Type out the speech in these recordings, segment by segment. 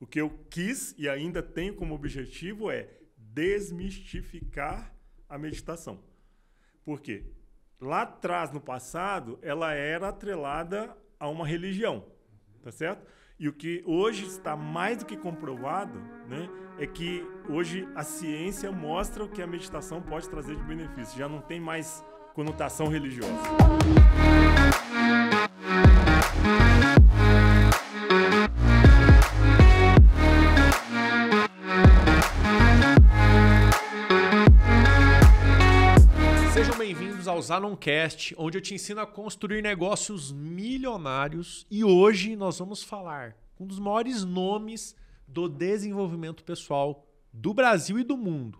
o que eu quis e ainda tenho como objetivo é desmistificar a meditação. Por quê? Lá atrás, no passado, ela era atrelada a uma religião, tá certo? E o que hoje está mais do que comprovado, né, é que hoje a ciência mostra o que a meditação pode trazer de benefício. Já não tem mais conotação religiosa. Zanoncast, onde eu te ensino a construir negócios milionários e hoje nós vamos falar com um dos maiores nomes do desenvolvimento pessoal do Brasil e do mundo.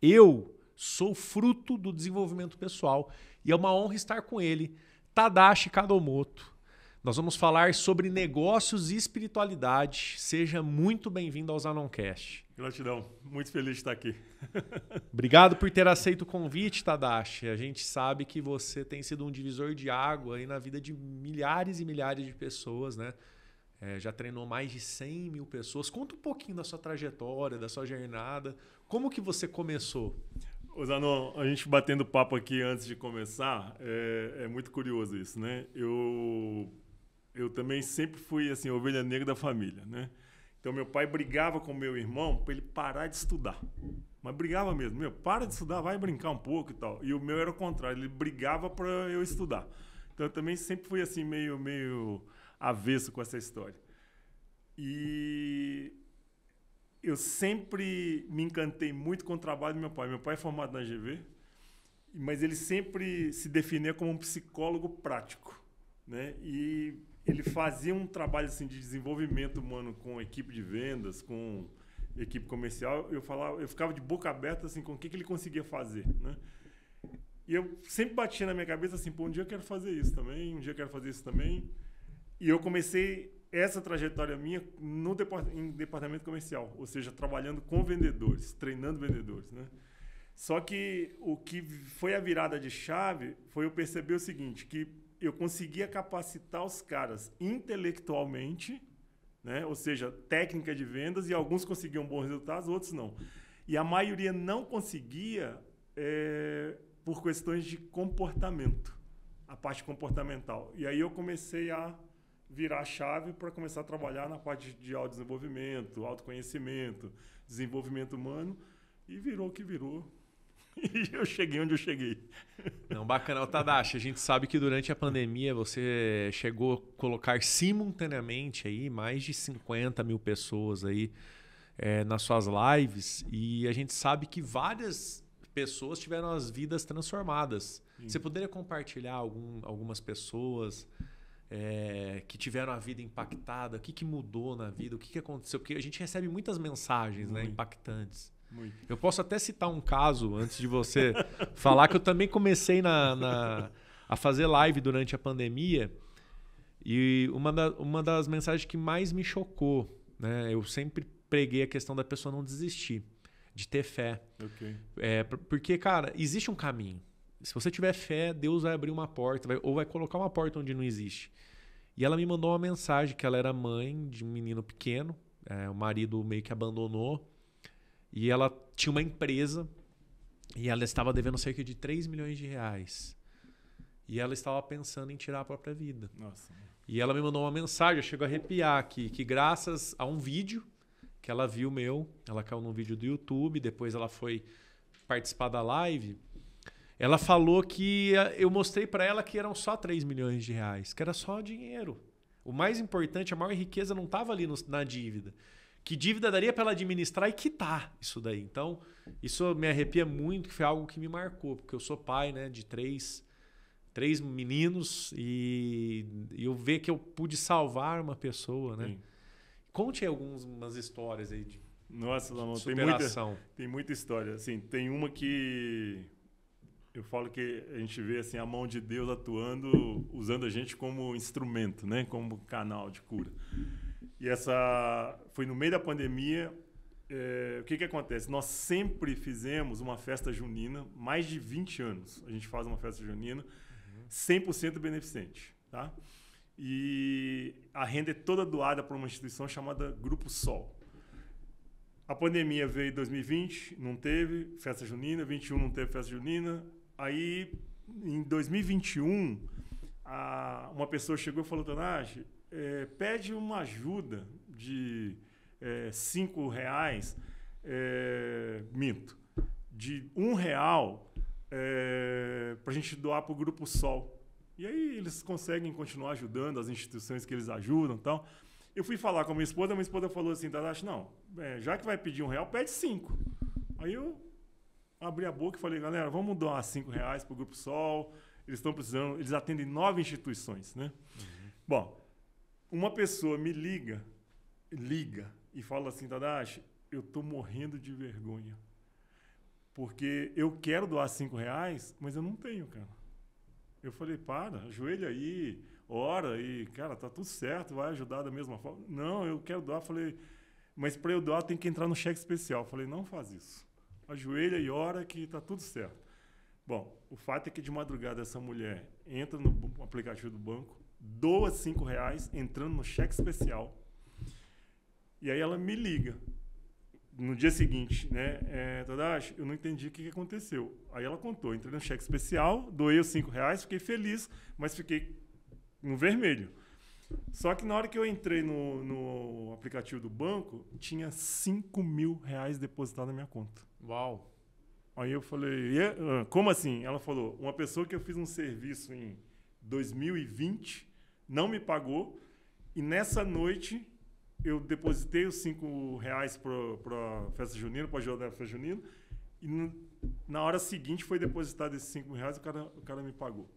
Eu sou fruto do desenvolvimento pessoal e é uma honra estar com ele, Tadashi Kadomoto. Nós vamos falar sobre negócios e espiritualidade. Seja muito bem-vindo ao Zanoncast. Gratidão. Muito feliz de estar aqui. Obrigado por ter aceito o convite, Tadashi. A gente sabe que você tem sido um divisor de água aí na vida de milhares e milhares de pessoas, né? É, já treinou mais de 100 mil pessoas. Conta um pouquinho da sua trajetória, da sua jornada. Como que você começou? Zanon, a gente batendo papo aqui antes de começar, é, é muito curioso isso, né? Eu, eu também sempre fui, assim, ovelha negra da família, né? Então meu pai brigava com meu irmão para ele parar de estudar. Mas brigava mesmo, meu, para de estudar, vai brincar um pouco e tal. E o meu era o contrário, ele brigava para eu estudar. Então eu também sempre fui assim meio meio avesso com essa história. E eu sempre me encantei muito com o trabalho do meu pai. Meu pai é formado na GV, mas ele sempre se definia como um psicólogo prático né? E ele fazia um trabalho assim de desenvolvimento humano com equipe de vendas, com equipe comercial. Eu falava, eu ficava de boca aberta assim com o que, que ele conseguia fazer, né? E eu sempre batia na minha cabeça assim, pô, um dia eu quero fazer isso também, um dia eu quero fazer isso também. E eu comecei essa trajetória minha no depart em departamento comercial, ou seja, trabalhando com vendedores, treinando vendedores, né? Só que o que foi a virada de chave foi eu perceber o seguinte, que eu conseguia capacitar os caras intelectualmente, né? ou seja, técnica de vendas, e alguns conseguiam bons resultados, outros não. E a maioria não conseguia é, por questões de comportamento, a parte comportamental. E aí eu comecei a virar a chave para começar a trabalhar na parte de desenvolvimento, autoconhecimento, desenvolvimento humano, e virou o que virou e eu cheguei onde eu cheguei. Não, bacana. Tadashi, a gente sabe que durante a pandemia você chegou a colocar simultaneamente aí mais de 50 mil pessoas aí é, nas suas lives e a gente sabe que várias pessoas tiveram as vidas transformadas. Sim. Você poderia compartilhar algum, algumas pessoas é, que tiveram a vida impactada? O que, que mudou na vida? O que, que aconteceu? Porque a gente recebe muitas mensagens né, impactantes. Muito. Eu posso até citar um caso antes de você falar que eu também comecei na, na, a fazer live durante a pandemia e uma, da, uma das mensagens que mais me chocou, né? Eu sempre preguei a questão da pessoa não desistir, de ter fé. Okay. É, porque, cara, existe um caminho. Se você tiver fé, Deus vai abrir uma porta, vai, ou vai colocar uma porta onde não existe. E ela me mandou uma mensagem que ela era mãe de um menino pequeno, é, o marido meio que abandonou. E ela tinha uma empresa e ela estava devendo cerca de 3 milhões de reais. E ela estava pensando em tirar a própria vida. Nossa. E ela me mandou uma mensagem, eu chego a arrepiar aqui, que graças a um vídeo que ela viu meu, ela caiu num vídeo do YouTube, depois ela foi participar da live, ela falou que eh, eu mostrei para ela que eram só 3 milhões de reais, que era só dinheiro. O mais importante, a maior riqueza não estava ali no, na dívida que dívida daria para ela administrar e quitar isso daí. Então, isso me arrepia muito, que foi algo que me marcou, porque eu sou pai né, de três, três meninos e, eu ver que eu pude salvar uma pessoa. Né? Conte aí algumas histórias aí de Nossa, não, superação. Tem muita, tem muita história. Assim, tem uma que eu falo que a gente vê assim a mão de Deus atuando, usando a gente como instrumento, né? como canal de cura. E essa foi no meio da pandemia. É, o que, que acontece? Nós sempre fizemos uma festa junina, mais de 20 anos a gente faz uma festa junina, 100% beneficente. Tá? E a renda é toda doada para uma instituição chamada Grupo Sol. A pandemia veio em 2020, não teve festa junina, 21 não teve festa junina. Aí, em 2021, a, uma pessoa chegou e falou, Tanashi, é, pede uma ajuda de é, cinco reais, é, minto, de um real é, para a gente doar para o Grupo Sol. E aí eles conseguem continuar ajudando as instituições que eles ajudam e tal. Eu fui falar com a minha esposa, minha esposa falou assim, Tadashi, não, é, já que vai pedir um real, pede cinco. Aí eu abri a boca e falei, galera, vamos doar cinco reais para o Grupo Sol. Eles estão precisando, eles atendem nove instituições, né? Uhum. Bom, uma pessoa me liga, liga e fala assim, Tadashi, eu tô morrendo de vergonha. Porque eu quero doar cinco reais, mas eu não tenho, cara. Eu falei, para, ajoelha aí, ora e, cara, tá tudo certo, vai ajudar da mesma forma. Não, eu quero doar. Falei, mas para eu doar tem que entrar no cheque especial. Falei, não faz isso. Ajoelha e ora que tá tudo certo. Bom, o fato é que de madrugada essa mulher entra no aplicativo do banco, doa cinco reais entrando no cheque especial. E aí ela me liga no dia seguinte, né? É, Tadashi, eu não entendi o que, que aconteceu. Aí ela contou, entrei no cheque especial, doei os cinco reais, fiquei feliz, mas fiquei no vermelho. Só que na hora que eu entrei no, no aplicativo do banco, tinha 5 mil reais depositado na minha conta. Uau! Aí eu falei, como assim? Ela falou, uma pessoa que eu fiz um serviço em 2020 não me pagou. E nessa noite eu depositei os cinco reais para festa junina, para ajudar a festa junina. E na hora seguinte foi depositado esses cinco reais e o cara, o cara me pagou.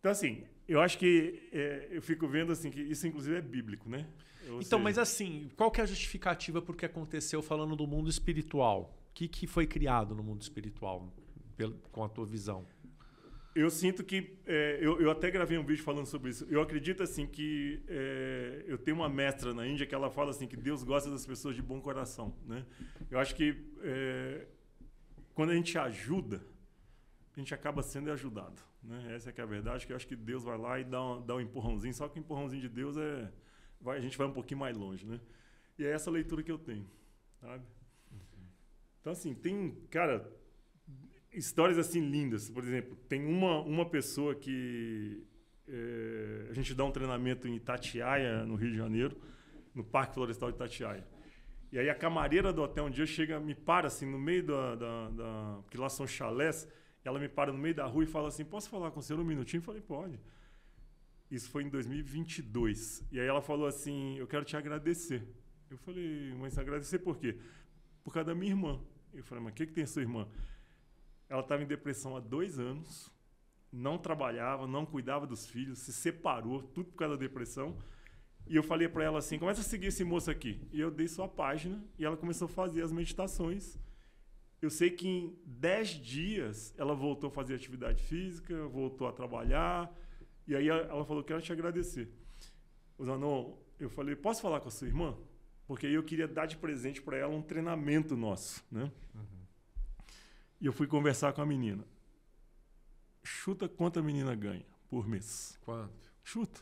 Então, assim, eu acho que é, eu fico vendo assim que isso, inclusive, é bíblico, né? Ou então, seja... mas assim, qual que é a justificativa por que aconteceu falando do mundo espiritual? O que, que foi criado no mundo espiritual, pelo, com a tua visão? eu sinto que. É, eu, eu até gravei um vídeo falando sobre isso. Eu acredito, assim, que. É, eu tenho uma mestra na Índia que ela fala, assim, que Deus gosta das pessoas de bom coração, né? Eu acho que. É, quando a gente ajuda, a gente acaba sendo ajudado, né? Essa é que é a verdade, que eu acho que Deus vai lá e dá um, dá um empurrãozinho. Só que o empurrãozinho de Deus é. Vai, a gente vai um pouquinho mais longe, né? E é essa leitura que eu tenho, sabe? Então, assim, tem. Cara histórias assim lindas. Por exemplo, tem uma, uma pessoa que é, a gente dá um treinamento em Itatiaia, no Rio de Janeiro, no Parque Florestal de Itatiaia. E aí a camareira do hotel um dia chega, me para assim no meio da, da, da porque lá são chalés, ela me para no meio da rua e fala assim: "Posso falar com o senhor um minutinho?" Eu falei: "Pode". Isso foi em 2022. E aí ela falou assim: "Eu quero te agradecer". Eu falei: "Mas agradecer por quê?" Por causa da minha irmã. Eu falei: "Mas o que que tem a sua irmã?" Ela estava em depressão há dois anos, não trabalhava, não cuidava dos filhos, se separou, tudo por causa da depressão. E eu falei para ela assim: começa a seguir esse moço aqui. E eu dei sua página e ela começou a fazer as meditações. Eu sei que em dez dias ela voltou a fazer atividade física, voltou a trabalhar. E aí ela falou: quero te agradecer. Zanon, eu falei: posso falar com a sua irmã? Porque aí eu queria dar de presente para ela um treinamento nosso, né? Uhum. E eu fui conversar com a menina. Chuta quanto a menina ganha por mês. Quanto? Chuta.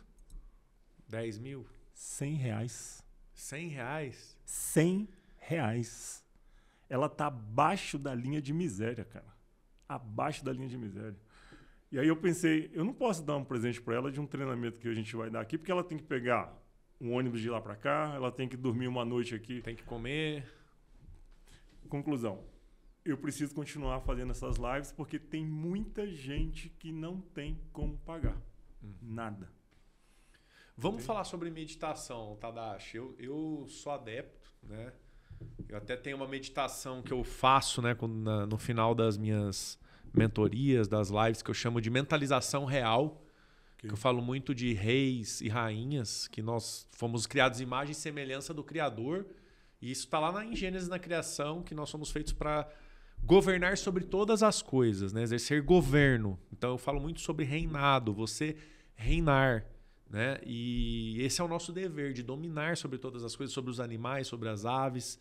10 mil? 100 reais. 100 reais? 100 reais. Ela tá abaixo da linha de miséria, cara. Abaixo da linha de miséria. E aí eu pensei, eu não posso dar um presente para ela de um treinamento que a gente vai dar aqui, porque ela tem que pegar um ônibus de lá para cá, ela tem que dormir uma noite aqui. Tem que comer. Conclusão eu preciso continuar fazendo essas lives porque tem muita gente que não tem como pagar hum. nada. Vamos falar sobre meditação, Tadashi. Eu, eu sou adepto, né? Eu até tenho uma meditação que eu faço, né, no final das minhas mentorias, das lives que eu chamo de mentalização real. Que eu falo muito de reis e rainhas, que nós fomos criados imagem e semelhança do Criador. E isso está lá na, em Gênesis, na criação, que nós somos feitos para governar sobre todas as coisas, né? exercer governo. Então eu falo muito sobre reinado, você reinar. Né? E esse é o nosso dever de dominar sobre todas as coisas, sobre os animais, sobre as aves,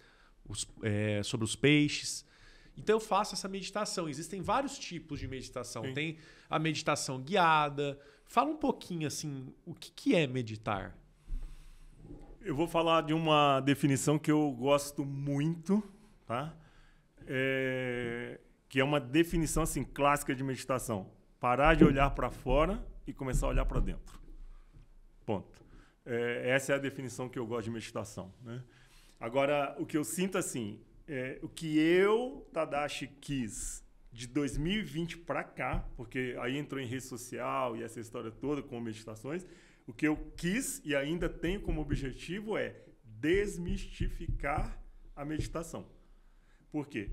os, é, sobre os peixes. Então eu faço essa meditação. Existem vários tipos de meditação. Sim. Tem a meditação guiada. Fala um pouquinho assim, o que, que é meditar? Eu vou falar de uma definição que eu gosto muito, tá? é, que é uma definição assim clássica de meditação: parar de olhar para fora e começar a olhar para dentro. Ponto. É, essa é a definição que eu gosto de meditação. Né? Agora, o que eu sinto assim, é, o que eu, Tadashi, quis de 2020 para cá, porque aí entrou em rede social e essa história toda com meditações, o que eu quis e ainda tenho como objetivo é desmistificar a meditação. Por quê?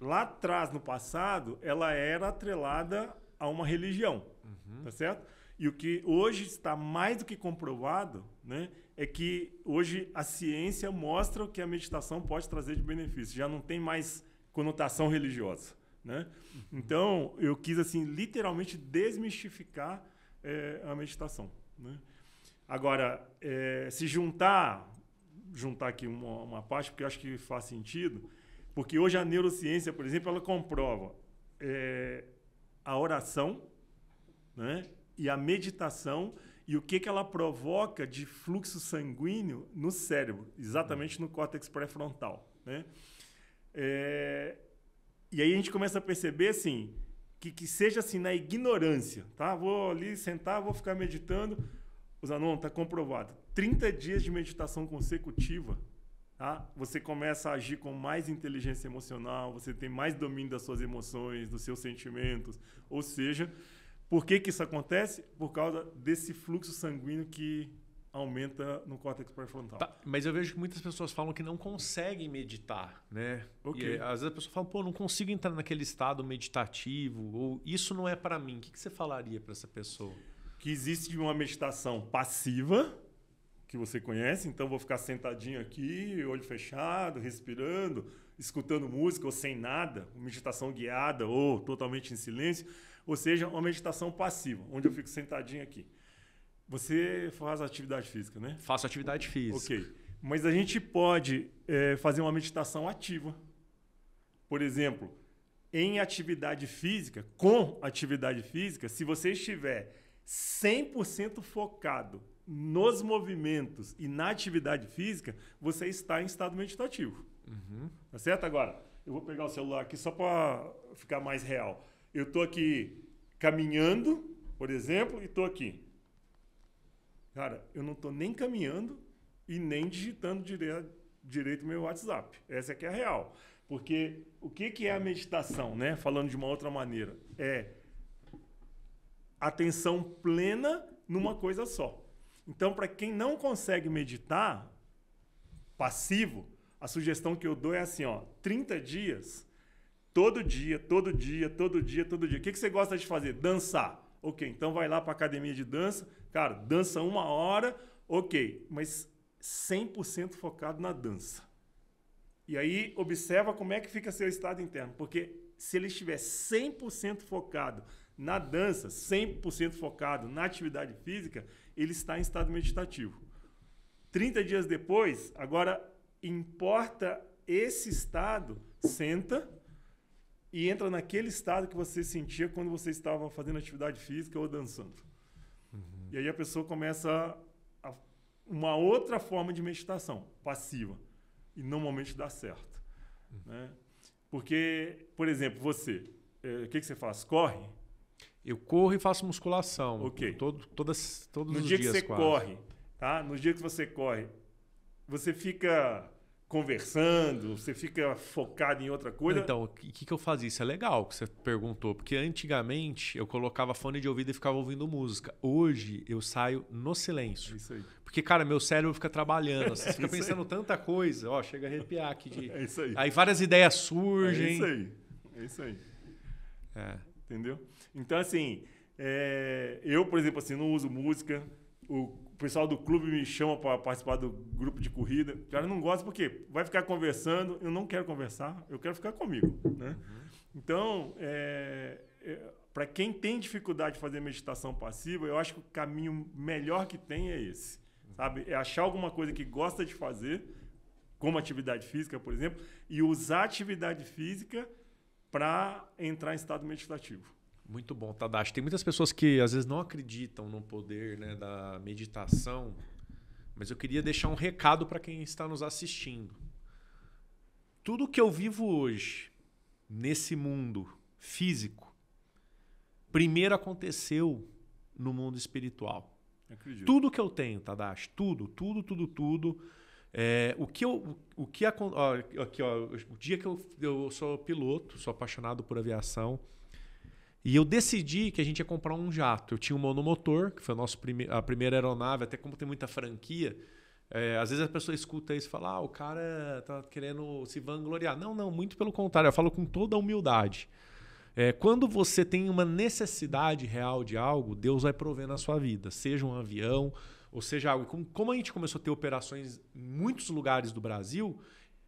Lá atrás, no passado, ela era atrelada a uma religião, uhum. tá certo? E o que hoje está mais do que comprovado, né, é que hoje a ciência mostra o que a meditação pode trazer de benefício. Já não tem mais conotação religiosa, né? Uhum. Então eu quis assim literalmente desmistificar é, a meditação. Né? Agora, é, se juntar, juntar aqui uma, uma parte porque eu acho que faz sentido porque hoje a neurociência, por exemplo, ela comprova é, a oração né, e a meditação e o que, que ela provoca de fluxo sanguíneo no cérebro, exatamente no córtex pré-frontal. Né? É, e aí a gente começa a perceber assim, que, que seja assim na ignorância, tá? Vou ali sentar, vou ficar meditando. Os anônimos está comprovado. 30 dias de meditação consecutiva Tá? Você começa a agir com mais inteligência emocional, você tem mais domínio das suas emoções, dos seus sentimentos. Ou seja, por que, que isso acontece? Por causa desse fluxo sanguíneo que aumenta no córtex pré-frontal. Tá, mas eu vejo que muitas pessoas falam que não conseguem meditar, né? Okay. E, às vezes a pessoa fala, pô, não consigo entrar naquele estado meditativo, ou isso não é para mim. O que, que você falaria para essa pessoa? Que existe uma meditação passiva, que você conhece, então vou ficar sentadinho aqui, olho fechado, respirando, escutando música ou sem nada, meditação guiada ou totalmente em silêncio, ou seja, uma meditação passiva, onde eu fico sentadinho aqui. Você faz atividade física, né? Faço atividade física. Ok. Mas a gente pode é, fazer uma meditação ativa. Por exemplo, em atividade física, com atividade física, se você estiver 100% focado nos movimentos e na atividade física, você está em estado meditativo. Uhum. Tá certo? Agora, eu vou pegar o celular aqui só para ficar mais real. Eu estou aqui caminhando, por exemplo, e estou aqui. Cara, eu não estou nem caminhando e nem digitando direito, direito meu WhatsApp. Essa aqui é, é a real. Porque o que, que é a meditação, né? Falando de uma outra maneira, é atenção plena numa coisa só. Então, para quem não consegue meditar passivo, a sugestão que eu dou é assim, ó, 30 dias, todo dia, todo dia, todo dia, todo dia. O que, que você gosta de fazer? Dançar. Ok, então vai lá para academia de dança, cara, dança uma hora, ok, mas 100% focado na dança. E aí observa como é que fica seu estado interno, porque se ele estiver 100% focado na dança, 100% focado na atividade física, ele está em estado meditativo. 30 dias depois, agora importa esse estado, senta e entra naquele estado que você sentia quando você estava fazendo atividade física ou dançando. Uhum. E aí a pessoa começa a, uma outra forma de meditação, passiva, e normalmente dá certo. Uhum. Né? Porque, por exemplo, você, eh, o é, que, que você faz? Corre? Eu corro e faço musculação. Ok. Todo, todas, todos no os dia dias. No dia que você quase. corre, tá? No dia que você corre, você fica conversando, você fica focado em outra coisa. Então, o que, que eu fazia? Isso é legal que você perguntou, porque antigamente eu colocava fone de ouvido e ficava ouvindo música. Hoje eu saio no silêncio. Isso aí. Porque, cara, meu cérebro fica trabalhando, você assim, fica pensando aí. tanta coisa, ó, chega a arrepiar aqui. De... É isso aí. Aí várias ideias surgem. É isso aí. É isso aí. É. Entendeu? Então, assim, é, eu, por exemplo, assim, não uso música. O pessoal do clube me chama para participar do grupo de corrida. O cara não gosta porque vai ficar conversando. Eu não quero conversar, eu quero ficar comigo. Né? Uhum. Então, é, é, para quem tem dificuldade de fazer meditação passiva, eu acho que o caminho melhor que tem é esse. Sabe? É achar alguma coisa que gosta de fazer, como atividade física, por exemplo, e usar a atividade física para entrar em estado meditativo. Muito bom, Tadashi. Tem muitas pessoas que às vezes não acreditam no poder né, da meditação, mas eu queria deixar um recado para quem está nos assistindo. Tudo que eu vivo hoje, nesse mundo físico, primeiro aconteceu no mundo espiritual. Acredito. Tudo que eu tenho, Tadashi, tudo, tudo, tudo, tudo. É, o que eu, o que ó, aqui, ó, o dia que eu, eu sou piloto, sou apaixonado por aviação, e eu decidi que a gente ia comprar um jato. Eu tinha um monomotor, que foi a, nossa prime a primeira aeronave, até como tem muita franquia. É, às vezes a pessoa escuta isso e fala: ah, o cara tá querendo se vangloriar. Não, não, muito pelo contrário. Eu falo com toda humildade. É, quando você tem uma necessidade real de algo, Deus vai prover na sua vida, seja um avião, ou seja algo. Como, como a gente começou a ter operações em muitos lugares do Brasil,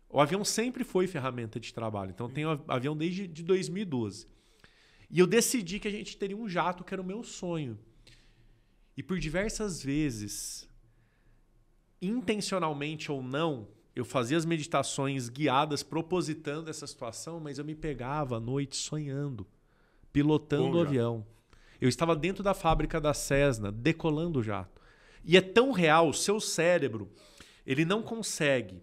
o avião sempre foi ferramenta de trabalho. Então, tem avião desde de 2012. E eu decidi que a gente teria um jato, que era o meu sonho. E por diversas vezes, intencionalmente ou não, eu fazia as meditações guiadas, propositando essa situação, mas eu me pegava à noite sonhando, pilotando Bom, o avião. Eu estava dentro da fábrica da Cessna, decolando o jato. E é tão real, o seu cérebro, ele não consegue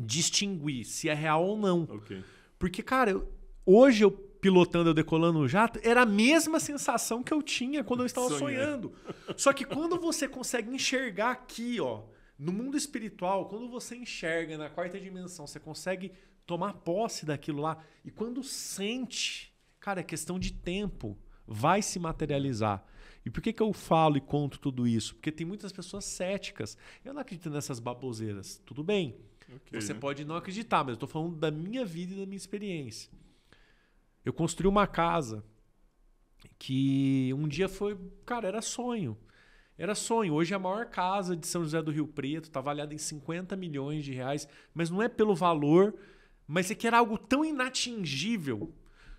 distinguir se é real ou não. Okay. Porque, cara, eu, hoje eu pilotando, eu decolando o jato, era a mesma sensação que eu tinha quando eu estava sonhando. sonhando. Só que quando você consegue enxergar aqui, ó, no mundo espiritual, quando você enxerga na quarta dimensão, você consegue tomar posse daquilo lá. E quando sente, cara, é questão de tempo, vai se materializar. E por que, que eu falo e conto tudo isso? Porque tem muitas pessoas céticas. Eu não acredito nessas baboseiras. Tudo bem. Okay, você né? pode não acreditar, mas eu estou falando da minha vida e da minha experiência. Eu construí uma casa que um dia foi, cara, era sonho. Era sonho. Hoje é a maior casa de São José do Rio Preto, está avaliada em 50 milhões de reais, mas não é pelo valor, mas é que era algo tão inatingível.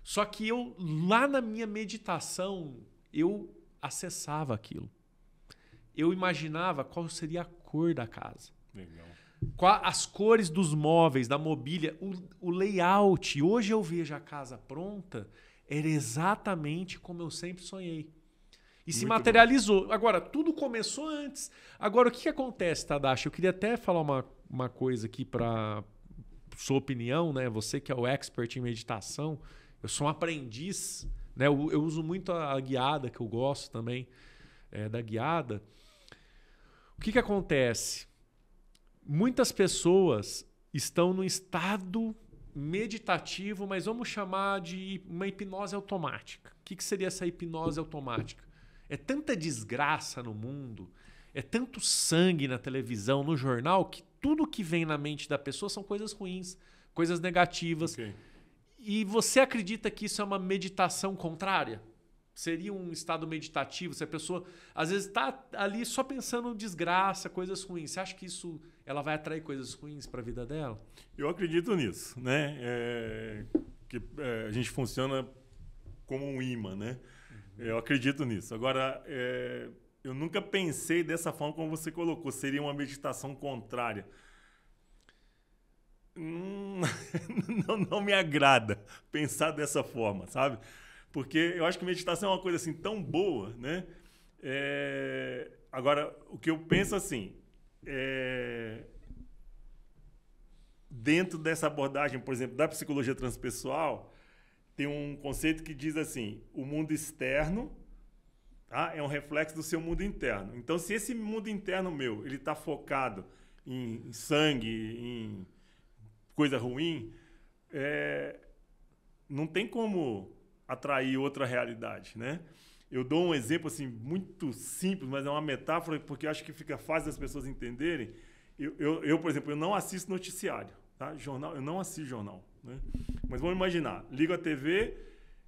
Só que eu, lá na minha meditação, eu acessava aquilo. Eu imaginava qual seria a cor da casa. Legal as cores dos móveis, da mobília, o, o layout. Hoje eu vejo a casa pronta, era exatamente como eu sempre sonhei. E Muito se materializou. Bom. Agora, tudo começou antes. Agora, o que, que acontece, Tadashi? Eu queria até falar uma, uma coisa aqui para sua opinião, né? Você que é o expert em meditação, eu sou um aprendiz, né? Eu, eu uso muito a, a, guiada, que eu gosto também é, da guiada. O que, que acontece? muitas pessoas estão no estado meditativo, mas vamos chamar de uma hipnose automática. O que, que seria essa hipnose automática? É tanta desgraça no mundo, é tanto sangue na televisão, no jornal, que tudo que vem na mente da pessoa são coisas ruins, coisas negativas. Okay. E você acredita que isso é uma meditação contrária? Seria um estado meditativo se a pessoa, às vezes, está ali só pensando em desgraça, coisas ruins. Você acha que isso ela vai atrair coisas ruins para a vida dela? Eu acredito nisso, né? É, que é, a gente funciona como um imã, né? Uhum. Eu acredito nisso. Agora, é, eu nunca pensei dessa forma como você colocou. Seria uma meditação contrária. Hum, não, não me agrada pensar dessa forma, sabe? Porque eu acho que meditação é uma coisa assim tão boa, né? É, agora, o que eu penso assim, é, dentro dessa abordagem, por exemplo, da psicologia transpessoal, tem um conceito que diz assim: o mundo externo tá, é um reflexo do seu mundo interno. Então, se esse mundo interno meu ele está focado em sangue, em coisa ruim, é, não tem como atrair outra realidade, né? Eu dou um exemplo assim muito simples, mas é uma metáfora porque eu acho que fica fácil das pessoas entenderem. Eu, eu, eu por exemplo, eu não assisto noticiário. Tá? Jornal, eu não assisto jornal. Né? Mas vamos imaginar, ligo a TV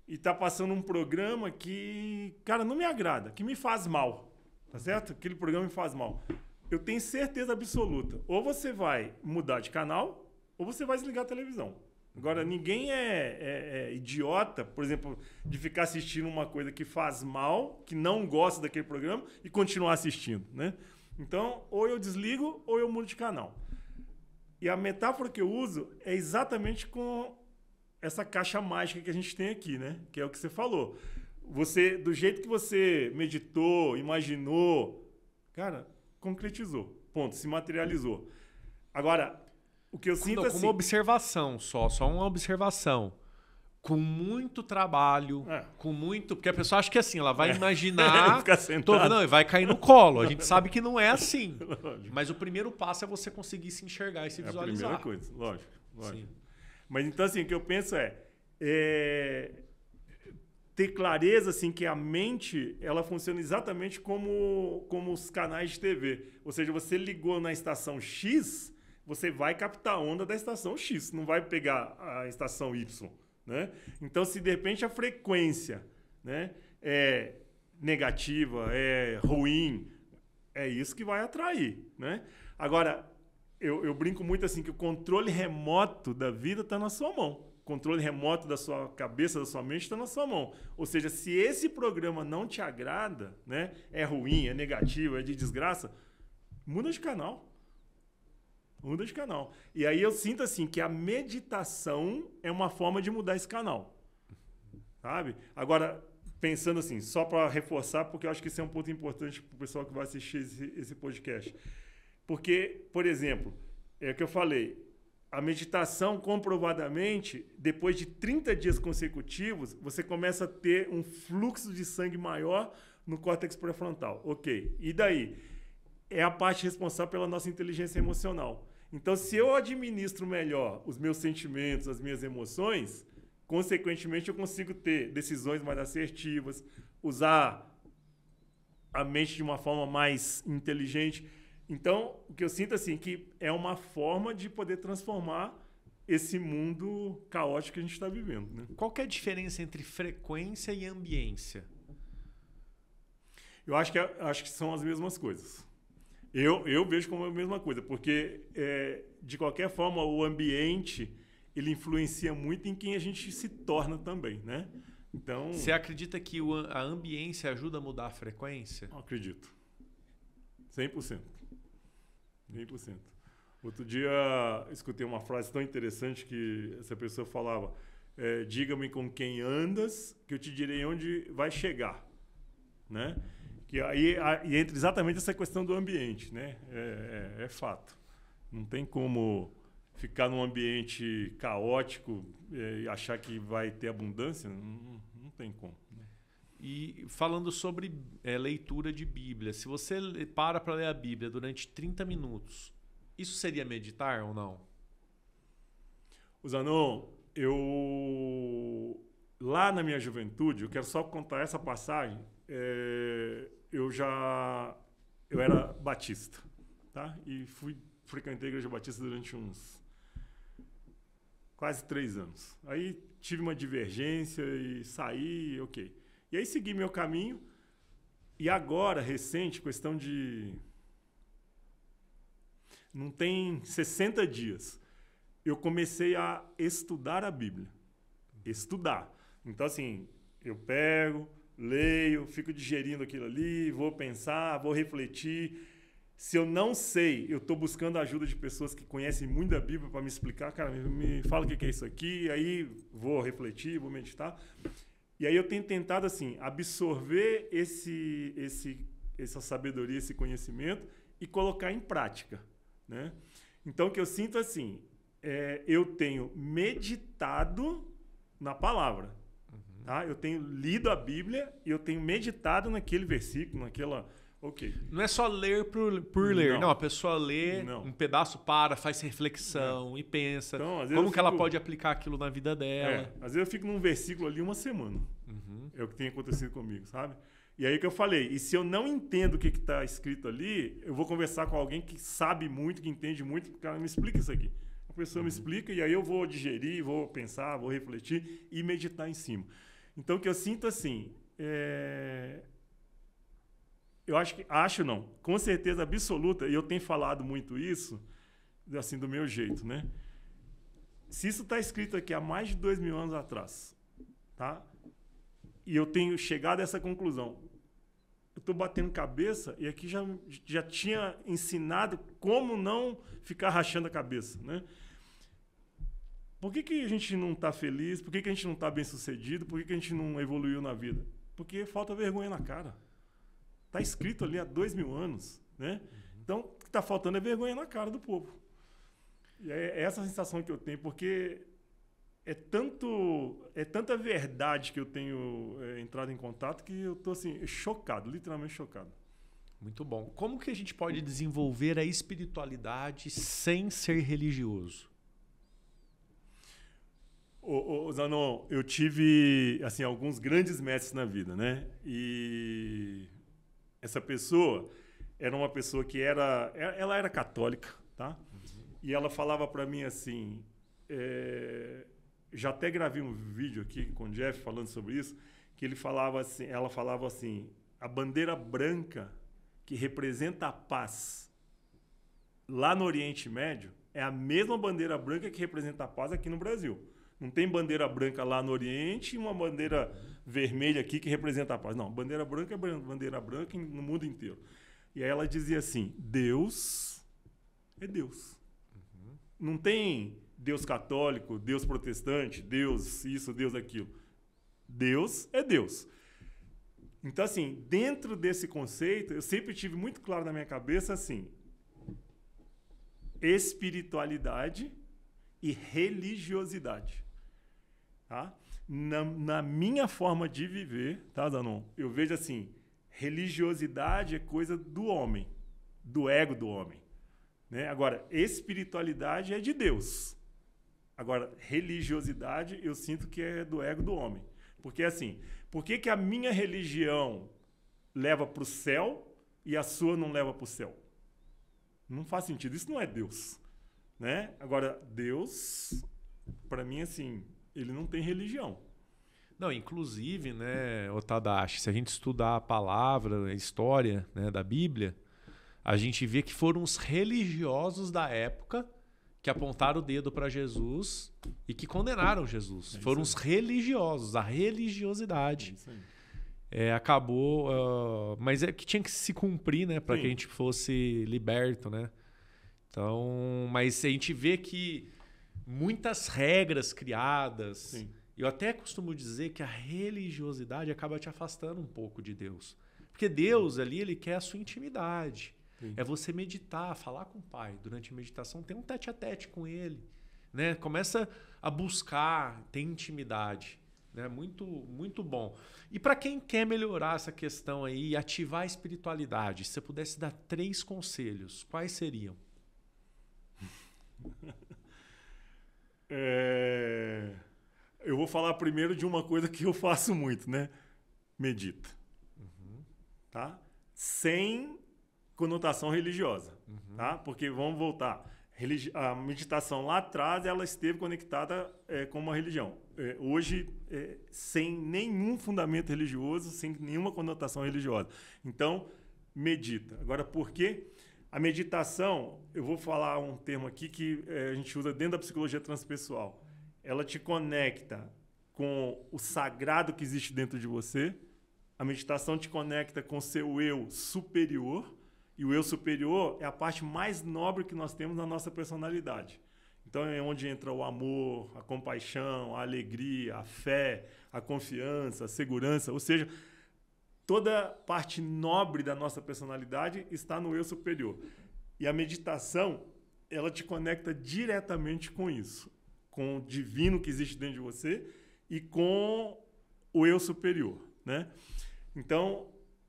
e tá passando um programa que, cara, não me agrada, que me faz mal. Tá certo? Aquele programa me faz mal. Eu tenho certeza absoluta. Ou você vai mudar de canal, ou você vai desligar a televisão. Agora, ninguém é, é, é, idiota, por exemplo, de ficar assistindo uma coisa que faz mal, que não gosta daquele programa e continuar assistindo, né? Então, ou eu desligo ou eu mudo de canal. E a metáfora que eu uso é exatamente com essa caixa mágica que a gente tem aqui, né? Que é o que você falou. Você, do jeito que você meditou, imaginou, cara, concretizou. Ponto, se materializou. Agora, o que eu sinto Não, é assim... Como observação só, só uma observação com muito trabalho, é. com muito. Porque a pessoa acha que é assim, ela vai é. imaginar. Ficar não, e vai cair no colo. A gente sabe que não é assim. Lógico. Mas o primeiro passo é você conseguir se enxergar e se visualizar. É a primeira coisa, lógico. lógico. Mas então, assim, o que eu penso é, é, ter clareza assim, que a mente ela funciona exatamente como, como os canais de TV. Ou seja, você ligou na estação X. Você vai captar a onda da estação X, não vai pegar a estação Y. Né? Então, se de repente a frequência né, é negativa, é ruim, é isso que vai atrair. Né? Agora, eu, eu brinco muito assim que o controle remoto da vida está na sua mão. O controle remoto da sua cabeça, da sua mente está na sua mão. Ou seja, se esse programa não te agrada, né, é ruim, é negativo, é de desgraça, muda de canal Muda de canal. E aí eu sinto assim que a meditação é uma forma de mudar esse canal. Sabe? Agora, pensando assim, só para reforçar, porque eu acho que isso é um ponto importante para o pessoal que vai assistir esse, esse, podcast. Porque, por exemplo, é o que eu falei, a meditação, comprovadamente, depois de 30 dias consecutivos, você começa a ter um fluxo de sangue maior no córtex pré-frontal. Ok, e daí? É a parte responsável pela nossa inteligência emocional. Então, se eu administro melhor os meus sentimentos, as minhas emoções, consequentemente eu consigo ter decisões mais assertivas, usar a mente de uma forma mais inteligente. Então, o que eu sinto assim que é uma forma de poder transformar esse mundo caótico que a gente está vivendo. Né? Qual é a diferença entre frequência e ambiência? Eu acho que, é, acho que são as mesmas coisas. Eu, eu vejo como a mesma coisa, porque é, de qualquer forma o ambiente ele influencia muito em quem a gente se torna também, né? Então. Você acredita que o, a ambiência ajuda a mudar a frequência? Acredito. 100%. 100%. Outro dia escutei uma frase tão interessante que essa pessoa falava: é, Diga-me com quem andas, que eu te direi onde vai chegar, né? Que aí, entra exatamente essa questão do ambiente, né? É, é, é fato. Não tem como ficar num ambiente caótico é, e achar que vai ter abundância. Não, não tem como. Né? E falando sobre é, leitura de Bíblia, se você para para ler a Bíblia durante 30 minutos, isso seria meditar ou não? Zanon, eu lá na minha juventude, eu quero só contar essa passagem. É, eu já eu era batista, tá? E fui frequentei a igreja batista durante uns quase três anos. Aí tive uma divergência e saí, ok. E aí segui meu caminho. E agora, recente, questão de. Não tem 60 dias. Eu comecei a estudar a Bíblia. Estudar. Então, assim, eu pego, leio, fico digerindo aquilo ali, vou pensar, vou refletir. Se eu não sei, eu estou buscando a ajuda de pessoas que conhecem muito a Bíblia para me explicar, cara, me, fala o que é isso aqui, aí vou refletir, vou meditar. E aí eu tenho tentado assim absorver esse, esse, essa sabedoria, esse conhecimento e colocar em prática, né? Então o que eu sinto assim, é, eu tenho meditado na palavra, Tá? Eu tenho lido a Bíblia e eu tenho meditado naquele versículo, naquela. Ok. Não é só ler por, por ler. Não. não. a pessoa lê não. um pedaço, para, faz reflexão é. e pensa então, como que ela pode aplicar aquilo na vida dela. É. Às vezes eu fico num versículo ali uma semana. Uhum. É o que tem acontecido comigo, sabe? E aí que eu falei, e se eu não entendo o que está escrito ali, eu vou conversar com alguém que sabe muito, que entende muito, que cara me explica isso aqui. A pessoa uhum. me explica e aí eu vou digerir, vou pensar, vou refletir e meditar em cima. Então, o que eu sinto assim. É... Eu acho que. Acho não. Com certeza absoluta, e eu tenho falado muito isso, assim, do meu jeito, né? Se isso está escrito aqui há mais de dois mil anos atrás, tá? E eu tenho chegado a essa conclusão. Eu estou batendo cabeça e aqui já, já tinha ensinado como não ficar rachando a cabeça, né? Por que, que a gente não está feliz? Por que, que a gente não está bem sucedido? Por que, que a gente não evoluiu na vida? Porque falta vergonha na cara. Está escrito ali há dois mil anos. Né? Então, o que está faltando é vergonha na cara do povo. E é essa sensação que eu tenho, porque é tanto é tanta verdade que eu tenho é, entrado em contato que eu estou assim chocado, literalmente chocado. Muito bom. Como que a gente pode desenvolver a espiritualidade sem ser religioso? Ô, ô, Zanon, eu tive assim alguns grandes mestres na vida, né? E essa pessoa era uma pessoa que era, é, ela era católica, tá? E ela falava para mim assim, é, já até gravei um vídeo aqui com o Jeff falando sobre isso, que ele falava assim, ela falava assim, a bandeira branca que representa a paz lá no Oriente Médio é a mesma bandeira branca que representa a paz aqui no Brasil. Não tem bandeira branca lá no Oriente e uma bandeira vermelha aqui que representa a paz. Não, bandeira branca é bandeira branca no mundo inteiro. E aí ela dizia assim: Deus é Deus. Uhum. Não tem Deus católico, Deus protestante, Deus isso, Deus aquilo. Deus é Deus. Então, assim, dentro desse conceito, eu sempre tive muito claro na minha cabeça assim: espiritualidade e religiosidade. Tá? Na, na minha forma de viver, tá, Zanon? Eu vejo assim, religiosidade é coisa do homem, do ego do homem. Né? Agora, espiritualidade é de Deus. Agora, religiosidade eu sinto que é do ego do homem. Porque assim, por que, que a minha religião leva para o céu e a sua não leva para o céu? Não faz sentido, isso não é Deus. Né? Agora, Deus, para mim, assim, ele não tem religião. Não, inclusive, né, Otadashi, se a gente estudar a palavra, a história né, da Bíblia, a gente vê que foram os religiosos da época que apontaram o dedo para Jesus e que condenaram Jesus. É foram os religiosos, a religiosidade. É é, acabou, uh, mas é que tinha que se cumprir, né, para que a gente fosse liberto, né? Então, mas a gente vê que muitas regras criadas. Sim. Eu até costumo dizer que a religiosidade acaba te afastando um pouco de Deus. Porque Deus ali, ele quer a sua intimidade. Sim. É você meditar, falar com o Pai. Durante a meditação, tem um tete a tete com Ele. Né? Começa a buscar, ter intimidade. Né? Muito, muito bom. E para quem quer melhorar essa questão aí e ativar a espiritualidade, se você pudesse dar três conselhos, quais seriam? É... Eu vou falar primeiro de uma coisa que eu faço muito, né? Medita. Uhum. Tá? Sem conotação religiosa, uhum. tá? Porque vamos voltar. Religi a meditação lá atrás ela esteve conectada é, com uma religião. É, hoje, é, sem nenhum fundamento religioso, sem nenhuma conotação religiosa. Então, medita. Agora, por quê? A meditação, eu vou falar um termo aqui que é, a gente usa dentro da psicologia transpessoal. Ela te conecta com o sagrado que existe dentro de você. A meditação te conecta com seu eu superior. E o eu superior é a parte mais nobre que nós temos na nossa personalidade. Então é onde entra o amor, a compaixão, a alegria, a fé, a confiança, a segurança. Ou seja, toda parte nobre da nossa personalidade está no eu superior. E a meditação, ela te conecta diretamente com isso, com o divino que existe dentro de você e com o eu superior, né? Então,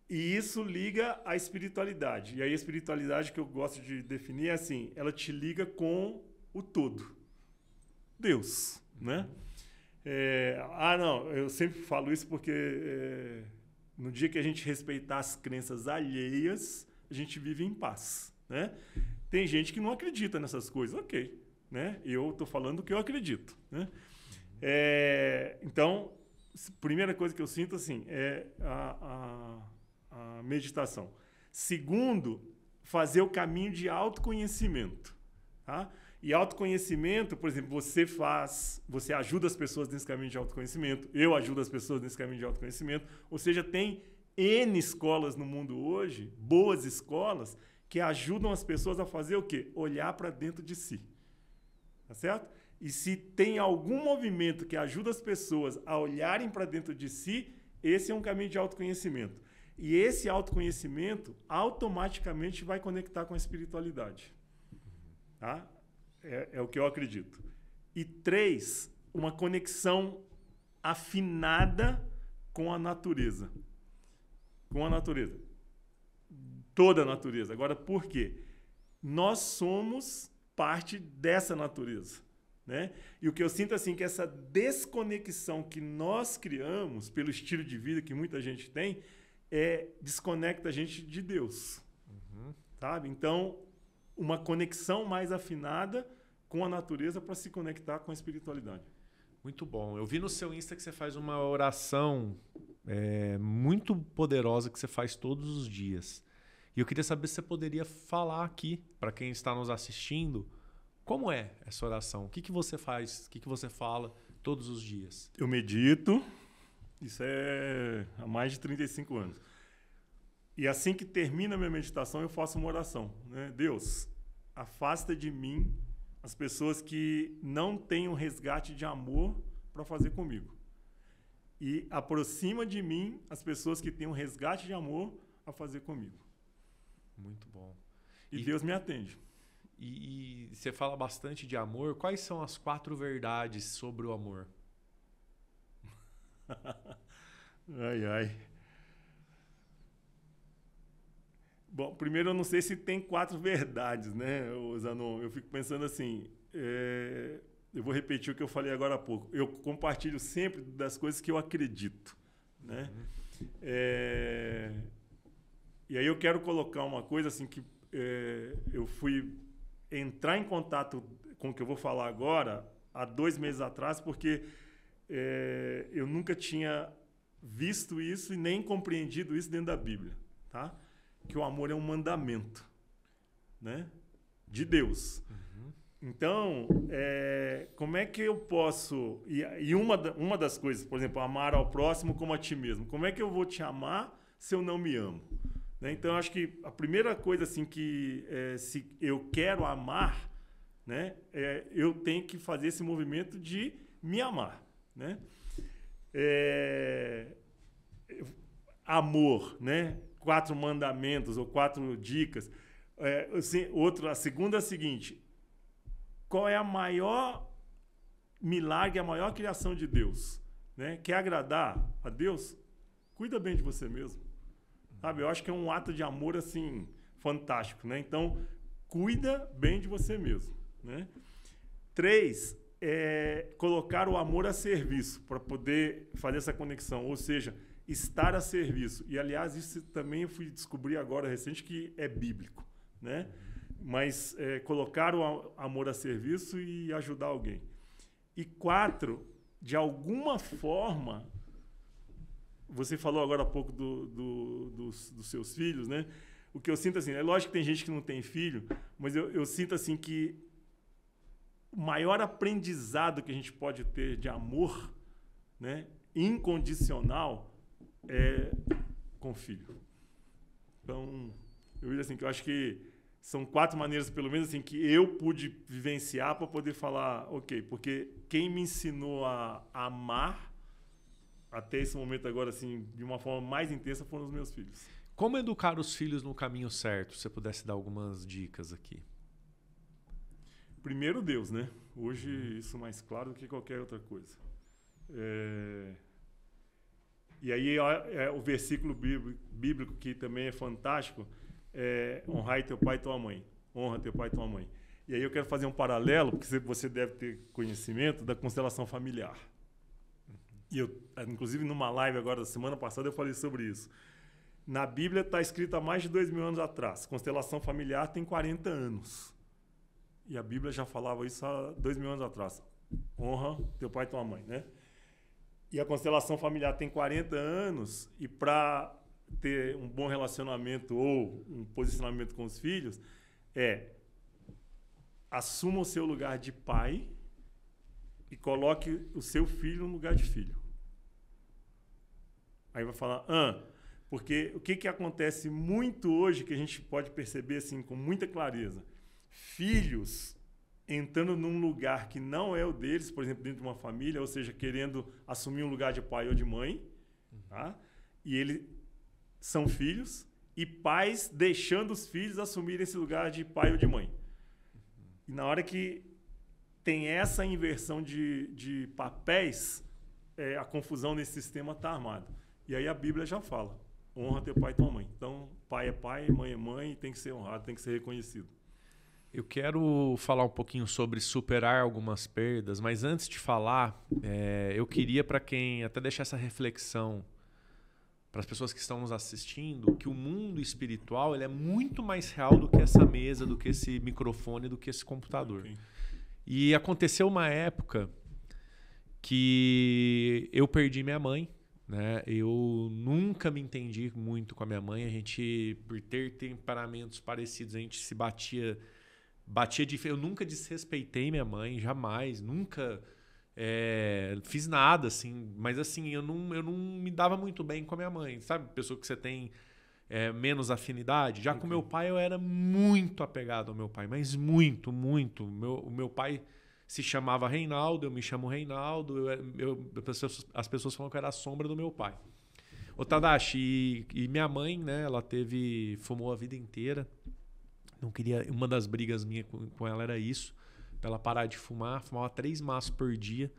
e isso liga a espiritualidade. E aí a espiritualidade que eu gosto de definir é assim, ela te liga com o todo. Deus, né? É, ah, não, eu sempre falo isso porque é, no dia que a gente respeitar as crenças alheias, a gente vive em paz, né? Tem gente que não acredita nessas coisas, ok, né? Eu estou falando o que eu acredito, né? É, então, primeira coisa que eu sinto assim é a, a, a meditação. Segundo, fazer o caminho de autoconhecimento, tá? E autoconhecimento, por exemplo, você faz, você ajuda as pessoas nesse caminho de autoconhecimento, eu ajudo as pessoas nesse caminho de autoconhecimento, ou seja, tem N escolas no mundo hoje, boas escolas, que ajudam as pessoas a fazer o quê? Olhar para dentro de si. Tá certo? E se tem algum movimento que ajuda as pessoas a olharem para dentro de si, esse é um caminho de autoconhecimento. E esse autoconhecimento automaticamente vai conectar com a espiritualidade. Tá? É, é o que eu acredito. E três, uma conexão afinada com a natureza. Com a natureza. Toda a natureza. Agora, por quê? Nós somos parte dessa natureza. Né? E o que eu sinto assim é que essa desconexão que nós criamos pelo estilo de vida que muita gente tem é desconecta a gente de Deus, uhum. sabe? Então uma conexão mais afinada com a natureza para se conectar com a espiritualidade. Muito bom. Eu vi no seu Insta que você faz uma oração é, muito poderosa que você faz todos os dias. E eu queria saber se você poderia falar aqui, para quem está nos assistindo, como é essa oração? O que, que você faz? O que, que você fala todos os dias? Eu medito. Isso é há mais de 35 anos. E assim que termina a minha meditação, eu faço uma oração. Né? Deus, afasta de mim as pessoas que não têm um resgate de amor para fazer comigo. E aproxima de mim as pessoas que têm um resgate de amor a fazer comigo. Muito bom. E, e Deus me atende. E, e, você fala bastante de amor. Quais são as quatro verdades sobre o amor? ai, ai. Bom, primeiro eu não sei se tem quatro verdades, né, Zanon? Eu fico pensando assim, é... eu vou repetir o que eu falei agora há pouco. Eu compartilho sempre das coisas que eu acredito, né? Uhum. É... E aí eu quero colocar uma coisa assim que é... eu fui entrar em contato com o que eu vou falar agora há dois meses atrás, porque é, eu nunca tinha visto isso e nem compreendido isso dentro da Bíblia, tá? que o amor é um mandamento, né? De Deus. Uhum. Então, é, como é que eu posso. E, e, uma, uma das coisas, por exemplo, amar ao próximo como a ti mesmo. Como é que eu vou te amar se eu não me amo? Né? Então, acho que a primeira coisa, assim, que é, se eu quero amar, né? É, eu tenho que fazer esse movimento de me amar, né? É, amor, né? quatro mandamentos ou quatro dicas. É, assim, outro, a segunda é a seguinte: qual é a maior milagre, a maior criação de Deus? Né? Quer agradar a Deus? Cuida bem de você mesmo. Sabe? Eu acho que é um ato de amor assim fantástico, né? Então, cuida bem de você mesmo, né? Três, é colocar o amor a serviço para poder fazer essa conexão, ou seja, estar a serviço. E aliás, isso também eu fui descobrir agora recente que é bíblico, né? Mas é, colocar o amor a serviço e ajudar alguém. E quatro, de alguma forma, você falou agora há pouco do, do, dos, dos seus filhos, né? O que eu sinto assim, é lógico que tem gente que não tem filho, mas eu, eu sinto assim que o maior aprendizado que a gente pode ter de amor, né, incondicional, é com filho. Então, eu vejo assim que eu acho que são quatro maneiras, pelo menos assim, que eu pude vivenciar para poder falar, ok, porque quem me ensinou a amar até esse momento agora, assim, de uma forma mais intensa, foram os meus filhos. Como educar os filhos no caminho certo? Se você pudesse dar algumas dicas aqui. Primeiro Deus, né? Hoje isso mais claro do que qualquer outra coisa. É, e aí é, o versículo bíblico que também é fantástico é honrar teu pai e tua mãe. Honra teu pai e tua mãe. E aí eu quero fazer um paralelo, porque você deve ter conhecimento da constelação familiar. E eu, inclusive, numa live agora da semana passada, eu falei sobre isso. Na Bíblia está escrita há mais de dois mil anos atrás. Constelação familiar tem 40 anos. E a Bíblia já falava isso há dois mil anos atrás. Honra teu pai e tua mãe, né? E a constelação familiar tem 40 anos e para ter um bom relacionamento ou um posicionamento com os filhos é assuma o seu lugar de pai e coloque o seu filho no lugar de filho. Aí vai falar, ah, porque o que, que acontece muito hoje que a gente pode perceber assim com muita clareza? Filhos entrando num lugar que não é o deles, por exemplo, dentro de uma família, ou seja, querendo assumir um lugar de pai ou de mãe, tá? e eles são filhos, e pais deixando os filhos assumirem esse lugar de pai ou de mãe. E na hora que tem essa inversão de, de papéis, é, a confusão nesse sistema está armada. E aí a Bíblia já fala: honra teu pai e tua mãe. Então, pai é pai, mãe é mãe, tem que ser honrado, tem que ser reconhecido. Eu quero falar um pouquinho sobre superar algumas perdas, mas antes de falar, é, eu queria para quem até deixar essa reflexão para as pessoas que estão nos assistindo, que o mundo espiritual ele é muito mais real do que essa mesa, do que esse microfone, do que esse computador. Okay. E aconteceu uma época que eu perdi minha mãe. Né? Eu nunca me entendi muito com a minha mãe. A gente, por ter temperamentos parecidos, a gente se batia Batia de. Eu nunca desrespeitei minha mãe, jamais. Nunca é, fiz nada, assim. Mas, assim, eu não, eu não me dava muito bem com a minha mãe. Sabe, pessoa que você tem é, menos afinidade? Já com meu pai, eu era muito apegado ao meu pai. Mas muito, muito. Meu, o meu pai se chamava Reinaldo, eu me chamo Reinaldo. Eu, eu, as pessoas falam que eu era a sombra do meu pai. Ô, Tadashi, e, e minha mãe, né? Ela teve. fumou a vida inteira. Não queria. Uma das brigas minhas com, com ela era isso. Pra ela parar de fumar, fumava três maços por dia.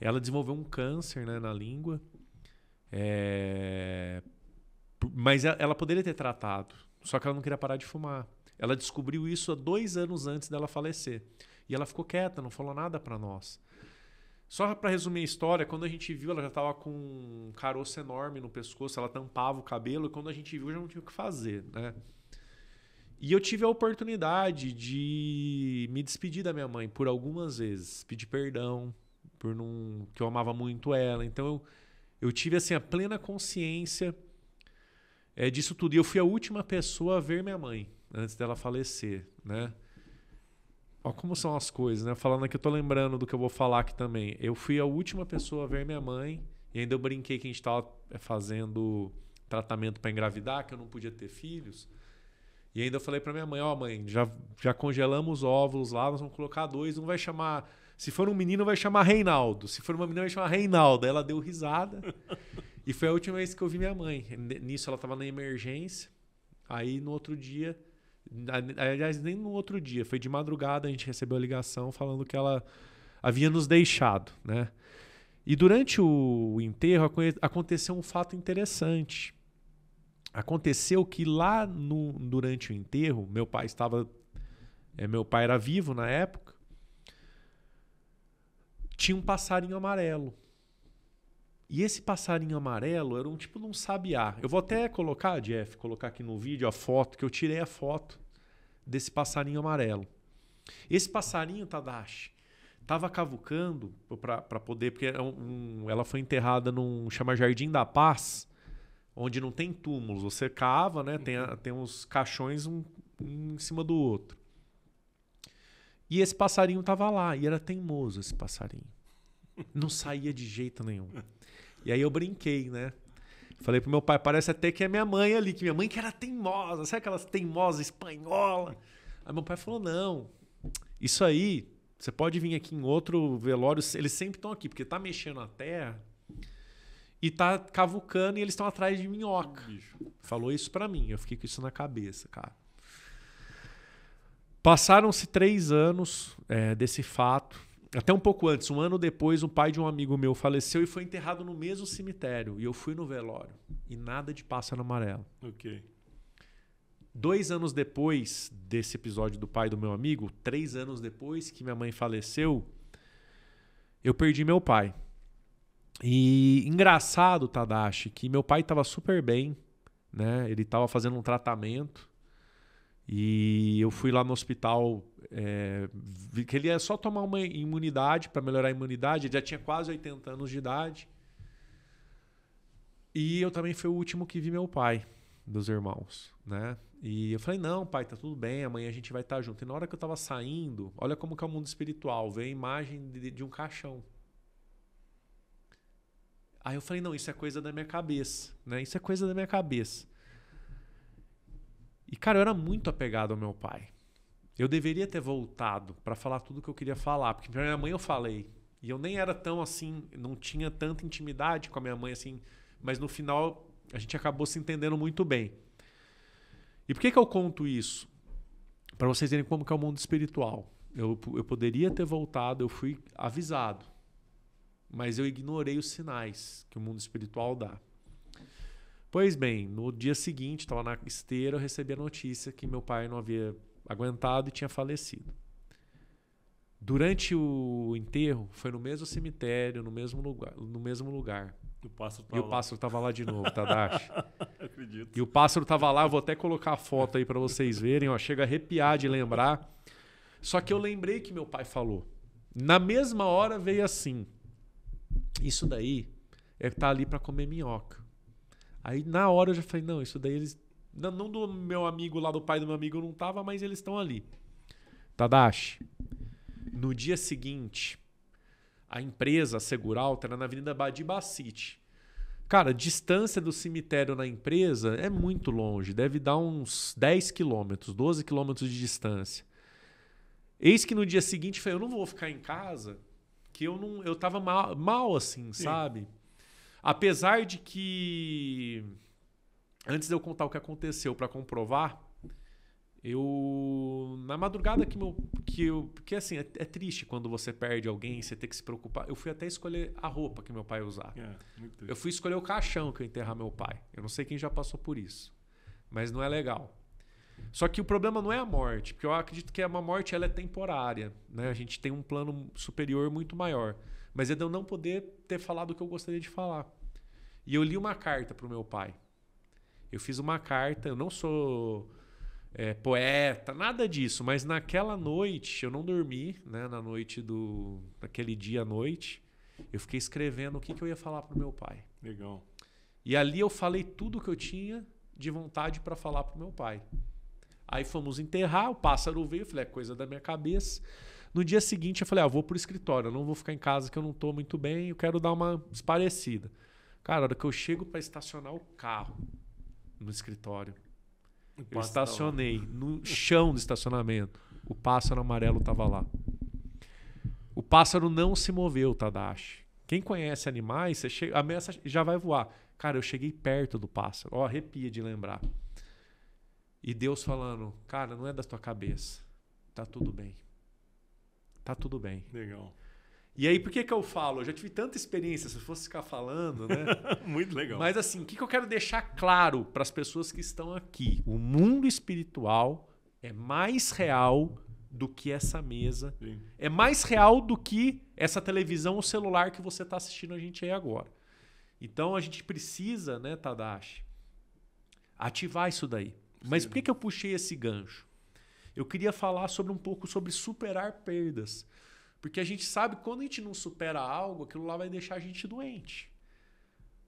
Ela desenvolveu um câncer né, na língua. É... Mas ela poderia ter tratado. Só que ela não queria parar de fumar. Ela descobriu isso há dois anos antes dela falecer. E ela ficou quieta, não falou nada para nós. Só para resumir a história, quando a gente viu, ela já estava com um caroço enorme no pescoço, ela tampava o cabelo, e quando a gente viu, já não tinha o que fazer, né? E eu tive a oportunidade de me despedir da minha mãe por algumas vezes, pedir perdão por não que eu amava muito ela. Então eu, eu tive assim a plena consciência é, disso tudo. E eu fui a última pessoa a ver minha mãe antes dela falecer, né? Olha como são as coisas, né? Falando aqui, eu tô lembrando do que eu vou falar aqui também. Eu fui a última pessoa a ver minha mãe e ainda eu brinquei que a gente tava eh, fazendo tratamento para engravidar, que eu não podia ter filhos. E ainda eu falei para minha mãe, ó, oh, mãe, já, já congelamos óvulos lá, nós vamos colocar dois, um vai chamar. Se for um menino, vai chamar Reinaldo. Se for uma menina, vai chamar Reinaldo. ela deu risada. e foi a última vez que eu vi minha mãe. Nisso ela tava na emergência. Aí no outro dia. Aliás, nem no outro dia, foi de madrugada a gente recebeu a ligação falando que ela havia nos deixado, né? E durante o enterro aconteceu um fato interessante. Aconteceu que lá no, durante o enterro, meu pai estava. É, meu pai era vivo na época. Tinha um passarinho amarelo. E esse passarinho amarelo era um tipo de um sabiá. Eu vou até colocar, Jeff, colocar aqui no vídeo a foto, que eu tirei a foto desse passarinho amarelo. Esse passarinho, Tadashi, estava cavucando para poder, porque é um, um, ela foi enterrada num chama Jardim da Paz, onde não tem túmulos, você cava, né? Tem, uhum. tem uns caixões um, um em cima do outro. E esse passarinho tava lá, e era teimoso esse passarinho. Não saía de jeito nenhum. E aí eu brinquei, né? Falei pro meu pai, parece até que é minha mãe ali, que minha mãe que era teimosa, sabe aquelas teimosa espanhola? Aí meu pai falou: "Não. Isso aí, você pode vir aqui em outro velório, eles sempre estão aqui, porque tá mexendo na terra, e tá cavucando e eles estão atrás de minhoca. Bicho. Falou isso para mim, eu fiquei com isso na cabeça, cara. Passaram-se três anos é, desse fato. Até um pouco antes, um ano depois, o pai de um amigo meu faleceu e foi enterrado no mesmo cemitério. E eu fui no velório. E nada de pássaro amarelo. Ok. Dois anos depois desse episódio do pai do meu amigo, três anos depois que minha mãe faleceu, eu perdi meu pai. E engraçado, Tadashi, que meu pai estava super bem, né? Ele estava fazendo um tratamento e eu fui lá no hospital, é, vi que ele ia só tomar uma imunidade para melhorar a imunidade. Ele já tinha quase 80 anos de idade. E eu também fui o último que vi meu pai, dos irmãos, né? E eu falei, não, pai, tá tudo bem, amanhã a gente vai estar tá junto. E na hora que eu tava saindo, olha como que é o mundo espiritual, veio a imagem de, de um caixão. Aí eu falei, não, isso é coisa da minha cabeça, né? Isso é coisa da minha cabeça. E, cara, eu era muito apegado ao meu pai. Eu deveria ter voltado para falar tudo o que eu queria falar, porque pra minha mãe eu falei. E eu nem era tão assim, não tinha tanta intimidade com a minha mãe assim, mas no final a gente acabou se entendendo muito bem. E por que, que eu conto isso? Para vocês verem como que é o mundo espiritual. Eu, eu poderia ter voltado, eu fui avisado mas eu ignorei os sinais que o mundo espiritual dá. Pois bem, no dia seguinte, estava na esteira, eu recebi a notícia que meu pai não havia aguentado e tinha falecido. Durante o enterro, foi no mesmo cemitério, no mesmo lugar. No mesmo lugar. O pássaro e o pássaro estava lá. de novo, Tadashi. Acredito. E o pássaro estava lá, vou até colocar a foto aí para vocês verem, ó, chega a arrepiar de lembrar. Só que eu lembrei que meu pai falou. Na mesma hora veio assim: isso daí é tá ali para comer minhoca. Aí na hora eu já falei, não, isso daí eles. Não, não do meu amigo lá, do pai do meu amigo não tava, mas eles estão ali. Tadashi, no dia seguinte, a empresa a era na Avenida Badibacite. Cara, a distância do cemitério na empresa é muito longe, deve dar uns 10 quilômetros, 12 quilômetros de distância. Eis que no dia seguinte eu falei, eu não vou ficar em casa, que eu não eu tava mal, mal assim, Sim. sabe? Apesar de que antes de eu contar o que aconteceu para comprovar, eu na madrugada que meu que eu porque assim é, é, triste quando você perde alguém, você tem que se preocupar. Eu fui até escolher a roupa que meu pai usava. É, eu fui escolher o caixão que eu enterrar meu pai. Eu não sei quem já passou por isso, mas não é legal. Só que o problema não é a morte, porque eu acredito que é uma morte ela é temporária. Né? A gente tem um plano superior muito maior. Mas é de eu não poder ter falado o que eu gostaria de falar. E eu li uma carta para o meu pai. Eu fiz uma carta, eu não sou é, poeta, nada disso, mas naquela noite, eu não dormi, né? na noite do. naquele dia à noite, eu fiquei escrevendo o que, que eu ia falar para o meu pai. Legal. E ali eu falei tudo o que eu tinha de vontade para falar para o meu pai. Aí fomos enterrar, o pássaro veio, eu falei, é coisa da minha cabeça. No dia seguinte eu falei, ah, vou pro escritório, eu não vou ficar em casa que eu não tô muito bem, eu quero dar uma esparecida. Cara, a hora que eu chego para estacionar o carro no escritório, eu tá estacionei no chão do estacionamento. O pássaro amarelo estava lá. O pássaro não se moveu, Tadashi. Quem conhece animais, você chega, a ameaça já vai voar. Cara, eu cheguei perto do pássaro. Ó, arrepia de lembrar. E Deus falando, cara, não é da tua cabeça. Tá tudo bem. Tá tudo bem. Legal. E aí, por que, que eu falo? Eu já tive tanta experiência, se eu fosse ficar falando, né? Muito legal. Mas assim, o que, que eu quero deixar claro para as pessoas que estão aqui? O mundo espiritual é mais real do que essa mesa. Sim. É mais real do que essa televisão ou celular que você está assistindo a gente aí agora. Então a gente precisa, né, Tadashi, ativar isso daí. Mas por que, que eu puxei esse gancho? Eu queria falar sobre um pouco sobre superar perdas. Porque a gente sabe que quando a gente não supera algo, aquilo lá vai deixar a gente doente.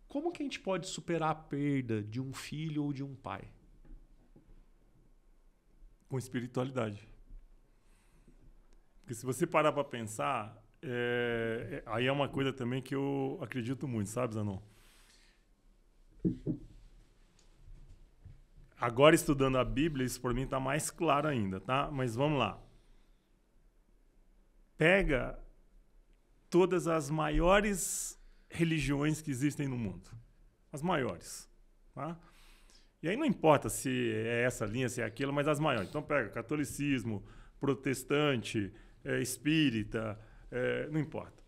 Como que a gente pode superar a perda de um filho ou de um pai? Com espiritualidade. Porque se você parar para pensar, é, é, aí é uma coisa também que eu acredito muito, sabe, Zanon? Agora estudando a Bíblia, isso para mim está mais claro ainda, tá? Mas vamos lá. Pega todas as maiores religiões que existem no mundo. As maiores, tá? E aí não importa se é essa linha, se é aquilo, mas as maiores. Então pega catolicismo, protestante, é, espírita, é, não importa.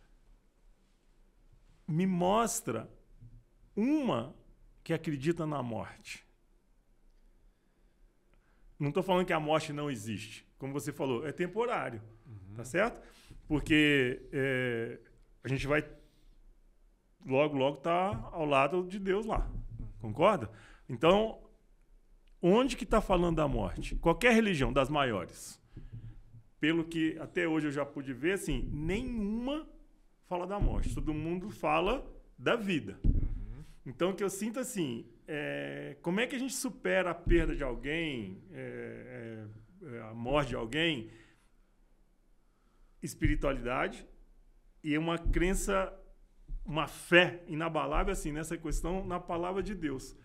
Me mostra uma que acredita na morte. Não estou falando que a morte não existe. Como você falou, é temporário. Uhum. Tá certo? Porque é, a gente vai logo, logo tá ao lado de Deus lá. Concorda? Então, onde que está falando da morte? Qualquer religião, das maiores. Pelo que até hoje eu já pude ver, assim, nenhuma fala da morte. Todo mundo fala da vida. Uhum. Então, que eu sinto assim, é, como é que a gente supera a perda de alguém, é, é, é, a morte de alguém? Espiritualidade e uma crença, uma fé inabalável assim nessa questão na palavra de Deus.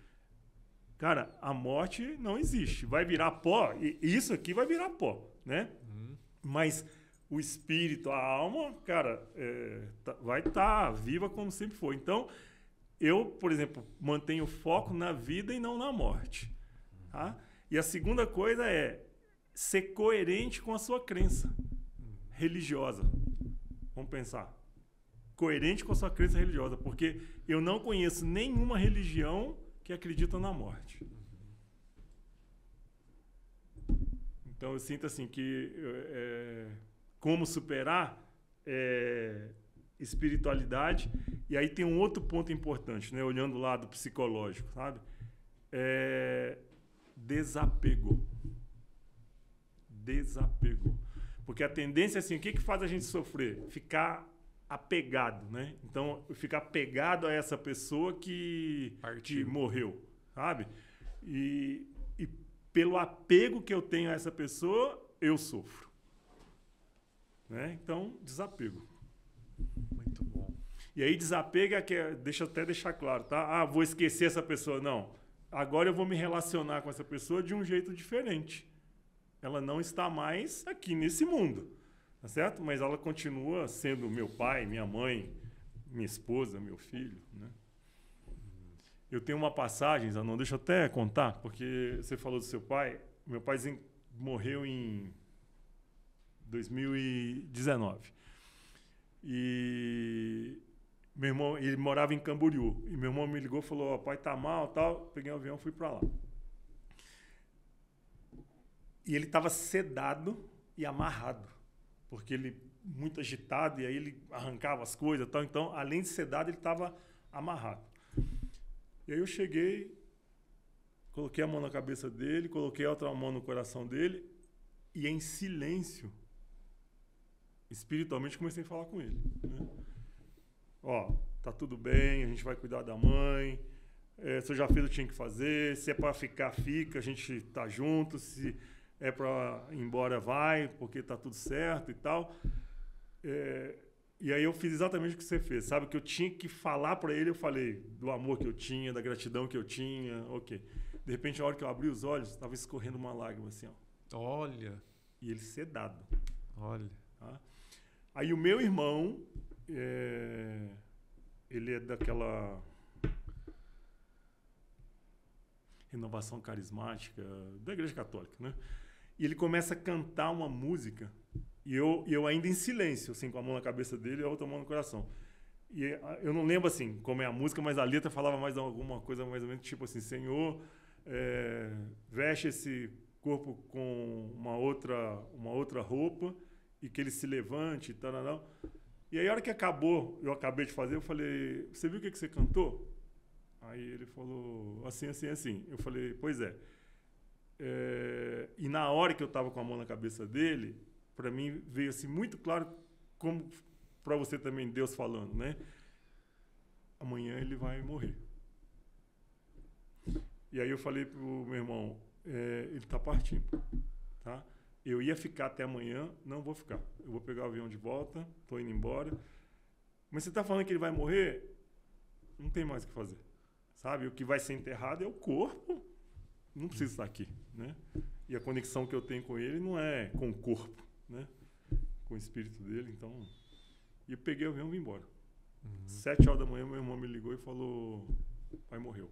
Cara, a morte não existe, vai virar pó e isso aqui vai virar pó, né? Uhum. Mas o espírito, a alma, cara, é, tá, vai estar tá viva como sempre foi. Então, eu, por exemplo, mantenho foco na vida e não na morte. Tá? E a segunda coisa é ser coerente com a sua crença religiosa. Vamos pensar. Coerente com a sua crença religiosa, porque eu não conheço nenhuma religião que acredita na morte. Então eu sinto assim que é, como superar é, espiritualidade. E aí tem um outro ponto importante, né? Olhando o lado psicológico, sabe? É... Desapego. Desapego. Porque a tendência é assim, o que, que faz a gente sofrer? Ficar apegado, né? Então, ficar apegado a essa pessoa que, que morreu, sabe? E, e pelo apego que eu tenho a essa pessoa, eu sofro. Né? Então, desapego. E aí desapega que é, deixa até deixar claro, tá? Ah, vou esquecer essa pessoa. Não. Agora eu vou me relacionar com essa pessoa de um jeito diferente. Ela não está mais aqui nesse mundo, tá certo? Mas ela continua sendo meu pai, minha mãe, minha esposa, meu filho, né? Eu tenho uma passagem, Zanon, deixa eu até contar, porque você falou do seu pai. Meu pai morreu em 2019. E meu irmão, ele morava em Camboriú. E meu irmão me ligou e falou: Ó, pai tá mal tal. Peguei um avião fui para lá. E ele estava sedado e amarrado, porque ele muito agitado e aí ele arrancava as coisas tal. Então, além de sedado, ele estava amarrado. E aí eu cheguei, coloquei a mão na cabeça dele, coloquei a outra mão no coração dele e em silêncio, espiritualmente, comecei a falar com ele. Né? ó, tá tudo bem, a gente vai cuidar da mãe, é, se eu já fiz o que tinha que fazer, se é para ficar, fica, a gente tá junto, se é para ir embora, vai, porque tá tudo certo e tal. É, e aí eu fiz exatamente o que você fez, sabe? Que eu tinha que falar para ele, eu falei do amor que eu tinha, da gratidão que eu tinha, ok. De repente, na hora que eu abri os olhos, estava escorrendo uma lágrima assim, ó. Olha. E ele sedado. Olha. Tá? Aí o meu irmão é, ele é daquela renovação carismática da Igreja Católica, né? E ele começa a cantar uma música e eu, eu ainda em silêncio, assim, com a mão na cabeça dele e a outra mão no coração. E ah, eu não lembro, assim, como é a música, mas a letra falava mais alguma coisa, mais ou menos, tipo assim, Senhor, é, veste esse corpo com uma outra, uma outra roupa e que ele se levante, tal, tal, tal. E aí, a hora que acabou, eu acabei de fazer, eu falei: Você viu o que, que você cantou? Aí ele falou: Assim, assim, assim. Eu falei: Pois é. é... E na hora que eu estava com a mão na cabeça dele, para mim veio assim muito claro como para você também Deus falando, né? Amanhã ele vai morrer. E aí eu falei pro meu irmão, é, ele está partindo, tá? eu ia ficar até amanhã, não vou ficar. Eu vou pegar o avião de volta, estou indo embora. Mas você está falando que ele vai morrer? Não tem mais o que fazer. Sabe? O que vai ser enterrado é o corpo. Não precisa estar aqui, né? E a conexão que eu tenho com ele não é com o corpo, né? Com o espírito dele, então... E eu peguei o avião e vim embora. Uhum. Sete horas da manhã, meu irmão me ligou e falou... Pai morreu.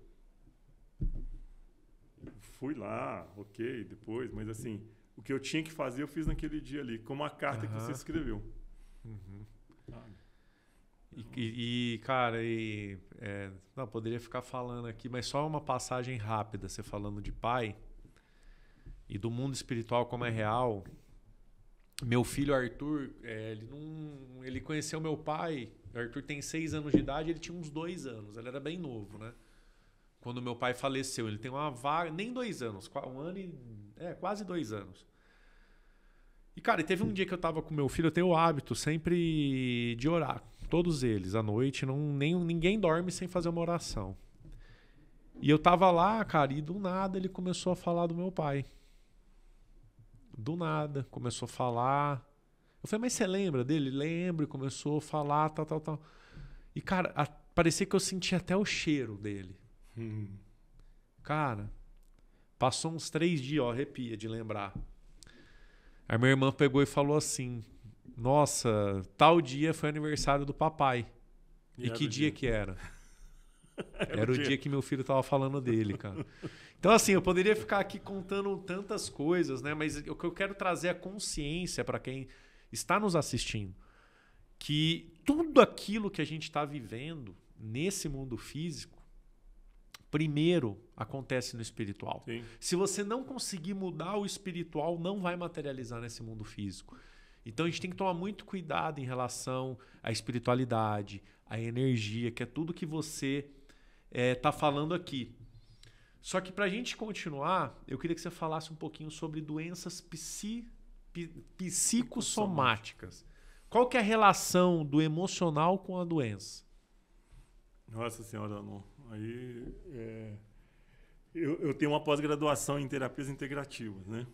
Fui lá, ok, depois, mas assim o que eu tinha que fazer, eu fiz naquele dia ali, como a carta uhum. que você escreveu. Uhum. Ah, e, e, cara, e, é, não, poderia ficar falando aqui, mas só uma passagem rápida, você falando de pai e do mundo espiritual como é real. Meu filho Arthur, é, ele, não, ele conheceu meu pai. Arthur tem seis anos de idade, ele tinha uns dois anos, ele era bem novo, né? Quando meu pai faleceu, ele tem uma vaga, nem dois anos, um ano e. É, quase dois anos. E, cara, teve um dia que eu tava com meu filho, eu tenho o hábito sempre de orar. Todos eles, à noite, não, nem, ninguém dorme sem fazer uma oração. E eu tava lá, cara, e do nada ele começou a falar do meu pai. Do nada, começou a falar. Eu falei, mas você lembra dele? Lembro, e começou a falar, tal, tal, tal. E, cara, a, parecia que eu sentia até o cheiro dele. Hum. Cara, passou uns três dias, ó, arrepia de lembrar. A minha irmã pegou e falou assim: Nossa, tal dia foi aniversário do papai. E, e que dia, dia, que era? Era, o dia. que meu filho estava falando dele, cara. Então, assim, eu poderia ficar aqui contando tantas coisas, né? Mas o que eu quero trazer é a consciência para quem está nos assistindo. Que tudo aquilo que a gente está vivendo nesse mundo físico primeiro acontece no espiritual. Sim. Se você não conseguir mudar o espiritual, não vai materializar nesse mundo físico. Então a gente tem que tomar muito cuidado em relação à espiritualidade, à energia, que é tudo que você está eh, é, falando aqui. Só que para a gente continuar, eu queria que você falasse um pouquinho sobre doenças psi, pi, psicossomáticas. Qual que é a relação do emocional com a doença? Nossa senhora, não, Aí é, eu, eu tenho uma pós-graduação em terapias integrativas, né?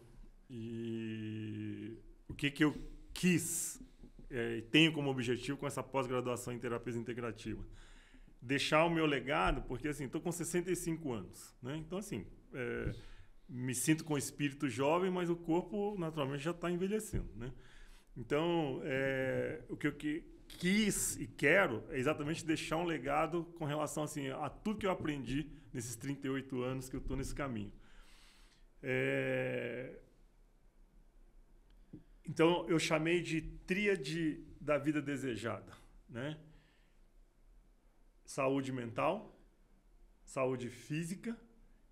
E o que que eu quis é, e é, tenho como objetivo com essa pós-graduação em terapias integrativas? Deixar o meu legado, porque assim, estou com 65 anos, né? Então assim, é, me sinto com o espírito jovem, mas o corpo naturalmente já está envelhecendo, né? Então, é, o que eu que quis e quero é exatamente deixar um legado com relação assim, a tudo que eu aprendi nesses 38 anos que eu estou nesse caminho. É... Então, eu chamei de tríade da vida desejada. Né? Saúde mental, saúde física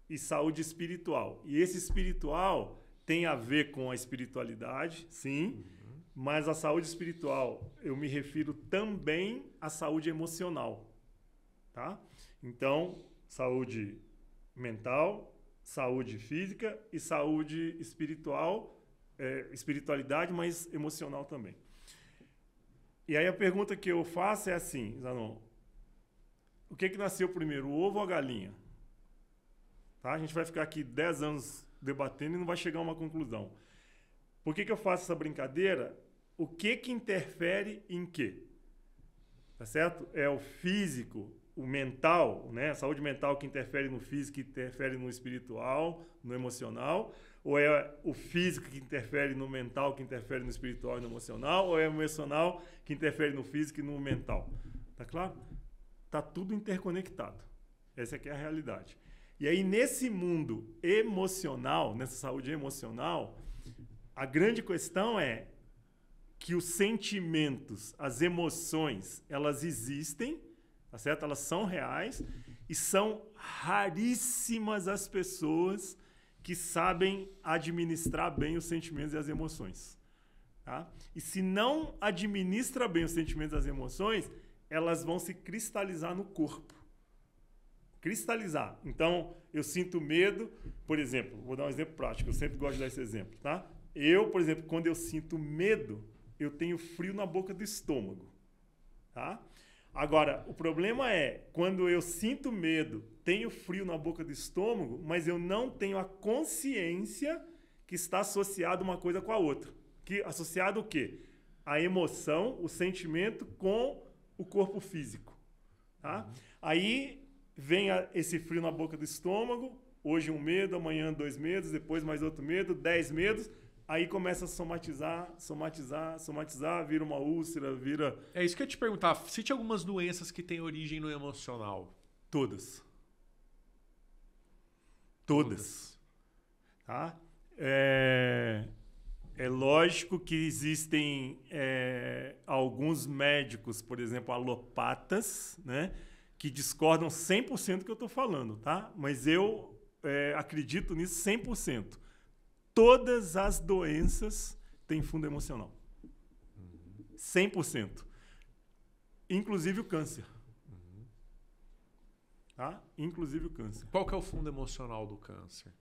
e saúde espiritual. E esse espiritual tem a ver com a espiritualidade, sim. Mas a saúde espiritual, eu me refiro também à saúde emocional, tá? Então, saúde mental, saúde física e saúde espiritual, é, espiritualidade, mas emocional também. E aí a pergunta que eu faço é assim, Zanon, o que é que nasceu primeiro, o ovo ou a galinha? Tá? A gente vai ficar aqui 10 anos debatendo e não vai chegar a uma conclusão. Por que, que eu faço essa brincadeira? o que que interfere em quê? Tá certo? É o físico, o mental, né? A saúde mental que interfere no físico, que interfere no espiritual, no emocional, ou é o físico que interfere no mental, que interfere no espiritual e no emocional, ou é o emocional que interfere no físico e no mental. Tá claro? Tá tudo interconectado. Essa aqui é a realidade. E aí nesse mundo emocional, nessa saúde emocional, a grande questão é que os sentimentos, as emoções, elas existem, tá certo? Elas são reais e são raríssimas as pessoas que sabem administrar bem os sentimentos e as emoções. Tá? E se não administra bem os sentimentos e as emoções, elas vão se cristalizar no corpo. Cristalizar. Então, eu sinto medo, por exemplo, vou dar um exemplo prático, eu sempre gosto de dar esse exemplo, tá? Eu, por exemplo, quando eu sinto medo, eu tenho frio na boca do estômago. Tá? Agora, o problema é quando eu sinto medo, tenho frio na boca do estômago, mas eu não tenho a consciência que está associada uma coisa com a outra. Que associado o quê? A emoção, o sentimento com o corpo físico. Tá? Aí vem a, esse frio na boca do estômago, hoje um medo, amanhã dois medos, depois mais outro medo, dez medos Aí começa a somatizar, somatizar, somatizar, vira uma úlcera, vira. É isso que eu ia te perguntar. Cite algumas doenças que têm origem no emocional. Todas. Todas. Todas. Tá? É, é lógico que existem é, alguns médicos, por exemplo, alopatas, né? Que discordam 100% do que eu estou falando, tá? Mas eu é, acredito nisso 100% todas as doenças têm fundo emocional. 100%. Inclusive o câncer. Tá? Inclusive o câncer. Qual que é o fundo emocional do câncer?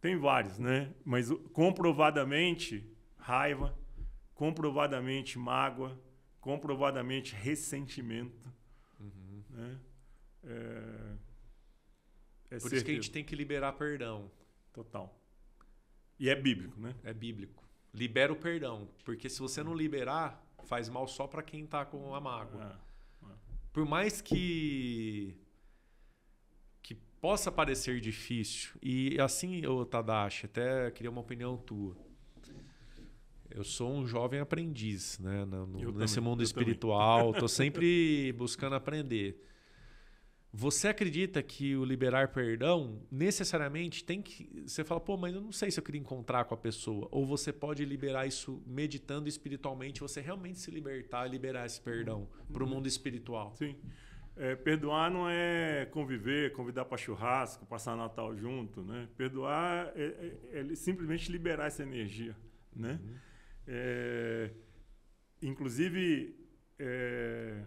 Tem vários, né? Mas comprovadamente, raiva, comprovadamente, mágoa, comprovadamente, ressentimento. Uhum. Né? É... É Por certeza. isso que a gente tem que liberar perdão. Total. E é bíblico, né? É bíblico. Libera o perdão, porque se você não liberar, faz mal só para quem tá com a mágoa. É, é. Por mais que que possa parecer difícil e assim, o Tadashi, até queria uma opinião tua. Eu sou um jovem aprendiz, né, no, nesse também, mundo espiritual, também. tô sempre buscando aprender. Você acredita que o liberar perdão necessariamente tem que. Você fala, pô, mas eu não sei se eu queria encontrar com a pessoa. Ou você pode liberar isso meditando espiritualmente, você realmente se libertar e liberar esse perdão para o uhum. mundo espiritual. Sim. É, perdoar não é conviver, convidar para churrasco, passar Natal junto, né? Perdoar é, é, é simplesmente liberar essa energia, né? Uhum. É, inclusive, é,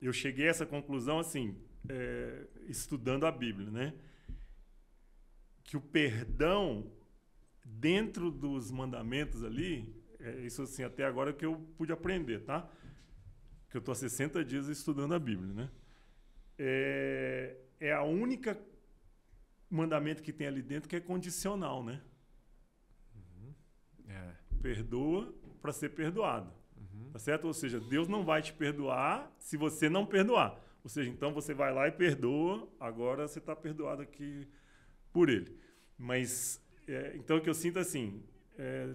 eu cheguei a essa conclusão assim, é, estudando a Bíblia, né? Que o perdão dentro dos mandamentos ali, é isso assim, até agora que eu pude aprender, tá? Que eu estou há 60 dias estudando a Bíblia, né? É, é a única mandamento que tem ali dentro que é condicional, né? Uhum. É. Perdoa para ser perdoado. Uhum. Tá certo? Ou seja, Deus não vai te perdoar se você não perdoar. Ou seja, então você vai lá e perdoa, agora você está perdoado aqui por ele. Mas, é, então o que eu sinto é assim,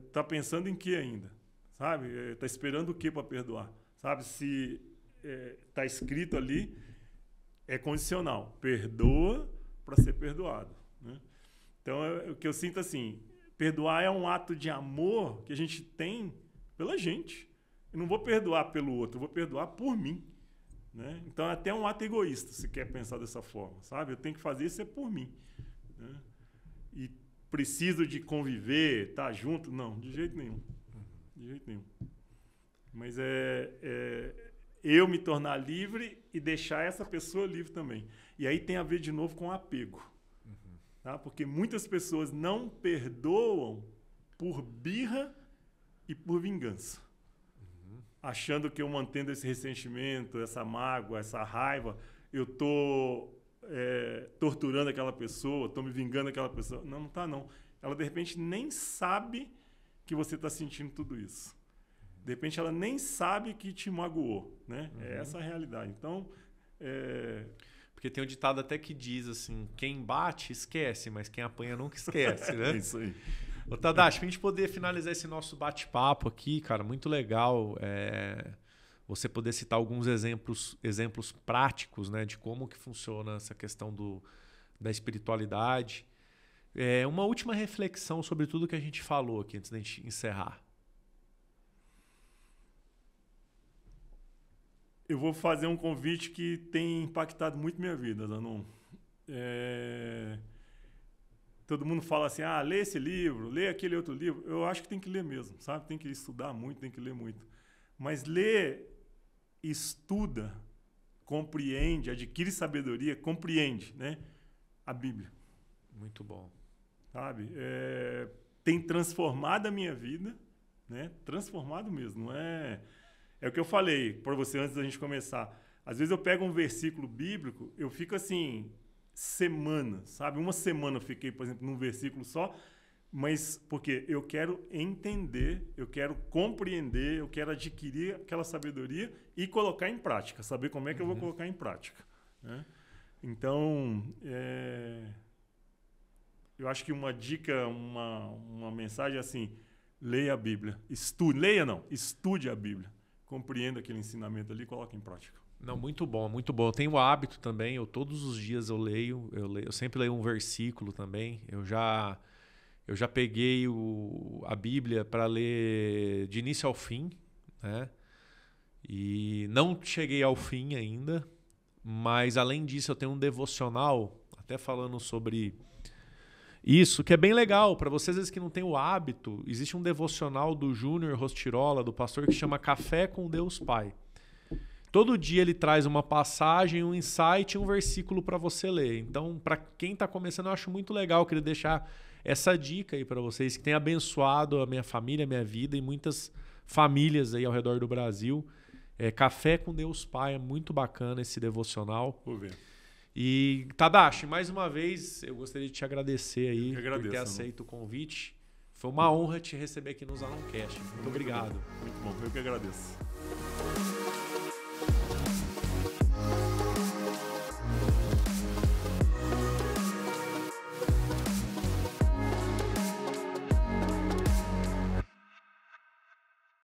está é, pensando em que ainda? Sabe? Está é, tá esperando o que para perdoar? Sabe? Se está é, escrito ali, é condicional. Perdoa para ser perdoado. Né? Então, o que eu sinto assim, perdoar é um ato de amor que a gente tem pela gente. Eu não vou perdoar pelo outro, eu vou perdoar por mim. Né? Então, é até um ato egoísta, se quer pensar dessa forma, sabe? Eu tenho que fazer isso é por mim. Né? E preciso de conviver, estar tá junto? Não, de jeito nenhum. De jeito nenhum. Mas é, é eu me tornar livre e deixar essa pessoa livre também. E aí tem a ver de novo com apego. Uhum. Tá? Porque muitas pessoas não perdoam por birra e por vingança achando que eu mantendo esse ressentimento, essa mágoa, essa raiva, eu tô é, torturando aquela pessoa, tô me vingando daquela pessoa. Não, não tá não. Ela de repente nem sabe que você está sentindo tudo isso. De repente ela nem sabe que te magoou, né? É uhum. É essa a realidade. Então, é... Porque tem um ditado até que diz assim: quem bate esquece, mas quem apanha nunca esquece, né? é isso aí. Ô, Tadashi, pra gente poder finalizar esse nosso bate-papo aqui, cara, muito legal é, você poder citar alguns exemplos, exemplos práticos, né, de como que funciona essa questão do, da espiritualidade. É, uma última reflexão sobre tudo que a gente falou aqui antes da gente encerrar. Eu vou fazer um convite que tem impactado muito minha vida, Danon. É todo mundo fala assim, ah, lê esse livro, lê aquele outro livro. Eu acho que tem que ler mesmo, sabe? Tem que estudar muito, tem que ler muito. Mas lê, estuda, compreende, adquire sabedoria, compreende, né? A Bíblia. Muito bom. Sabe? É, tem transformado a minha vida, né? Transformado mesmo, não é... É o que eu falei para você antes da gente começar. Às vezes eu pego um versículo bíblico, eu fico assim, semanas, sabe? Uma semana eu fiquei, por exemplo, num versículo só, mas porque eu quero entender, eu quero compreender, eu quero adquirir aquela sabedoria e colocar em prática, saber como é que uhum. eu vou uhum. colocar em prática. Né? Então, é... eu acho que uma dica, uma, uma mensagem é assim: leia a Bíblia, estude, leia não, estude a Bíblia, compreenda aquele ensinamento ali e coloque em prática. Não, muito bom, muito bom. Eu tenho o hábito também, eu todos os dias eu leio, eu leio, eu sempre leio um versículo também. Eu já eu já peguei o, a Bíblia para ler de início ao fim, né? E não cheguei ao fim ainda, mas além disso eu tenho um devocional, até falando sobre isso, que é bem legal. Para vocês às vezes, que não tem o hábito, existe um devocional do Júnior Rostirola, do pastor, que chama Café com Deus Pai. Todo dia ele traz uma passagem, um insight, um versículo para você ler. Então, para quem está começando, eu acho muito legal querer deixar essa dica aí para vocês que tem abençoado a minha família, a minha vida e muitas famílias aí ao redor do Brasil. É, Café com Deus Pai é muito bacana esse devocional. Vou ver. E Tadashi, mais uma vez eu gostaria de te agradecer aí agradeço, por ter aceito o convite. Foi uma honra te receber aqui no Zaloncast. Muito, muito obrigado. Bom. Muito bom, eu que agradeço.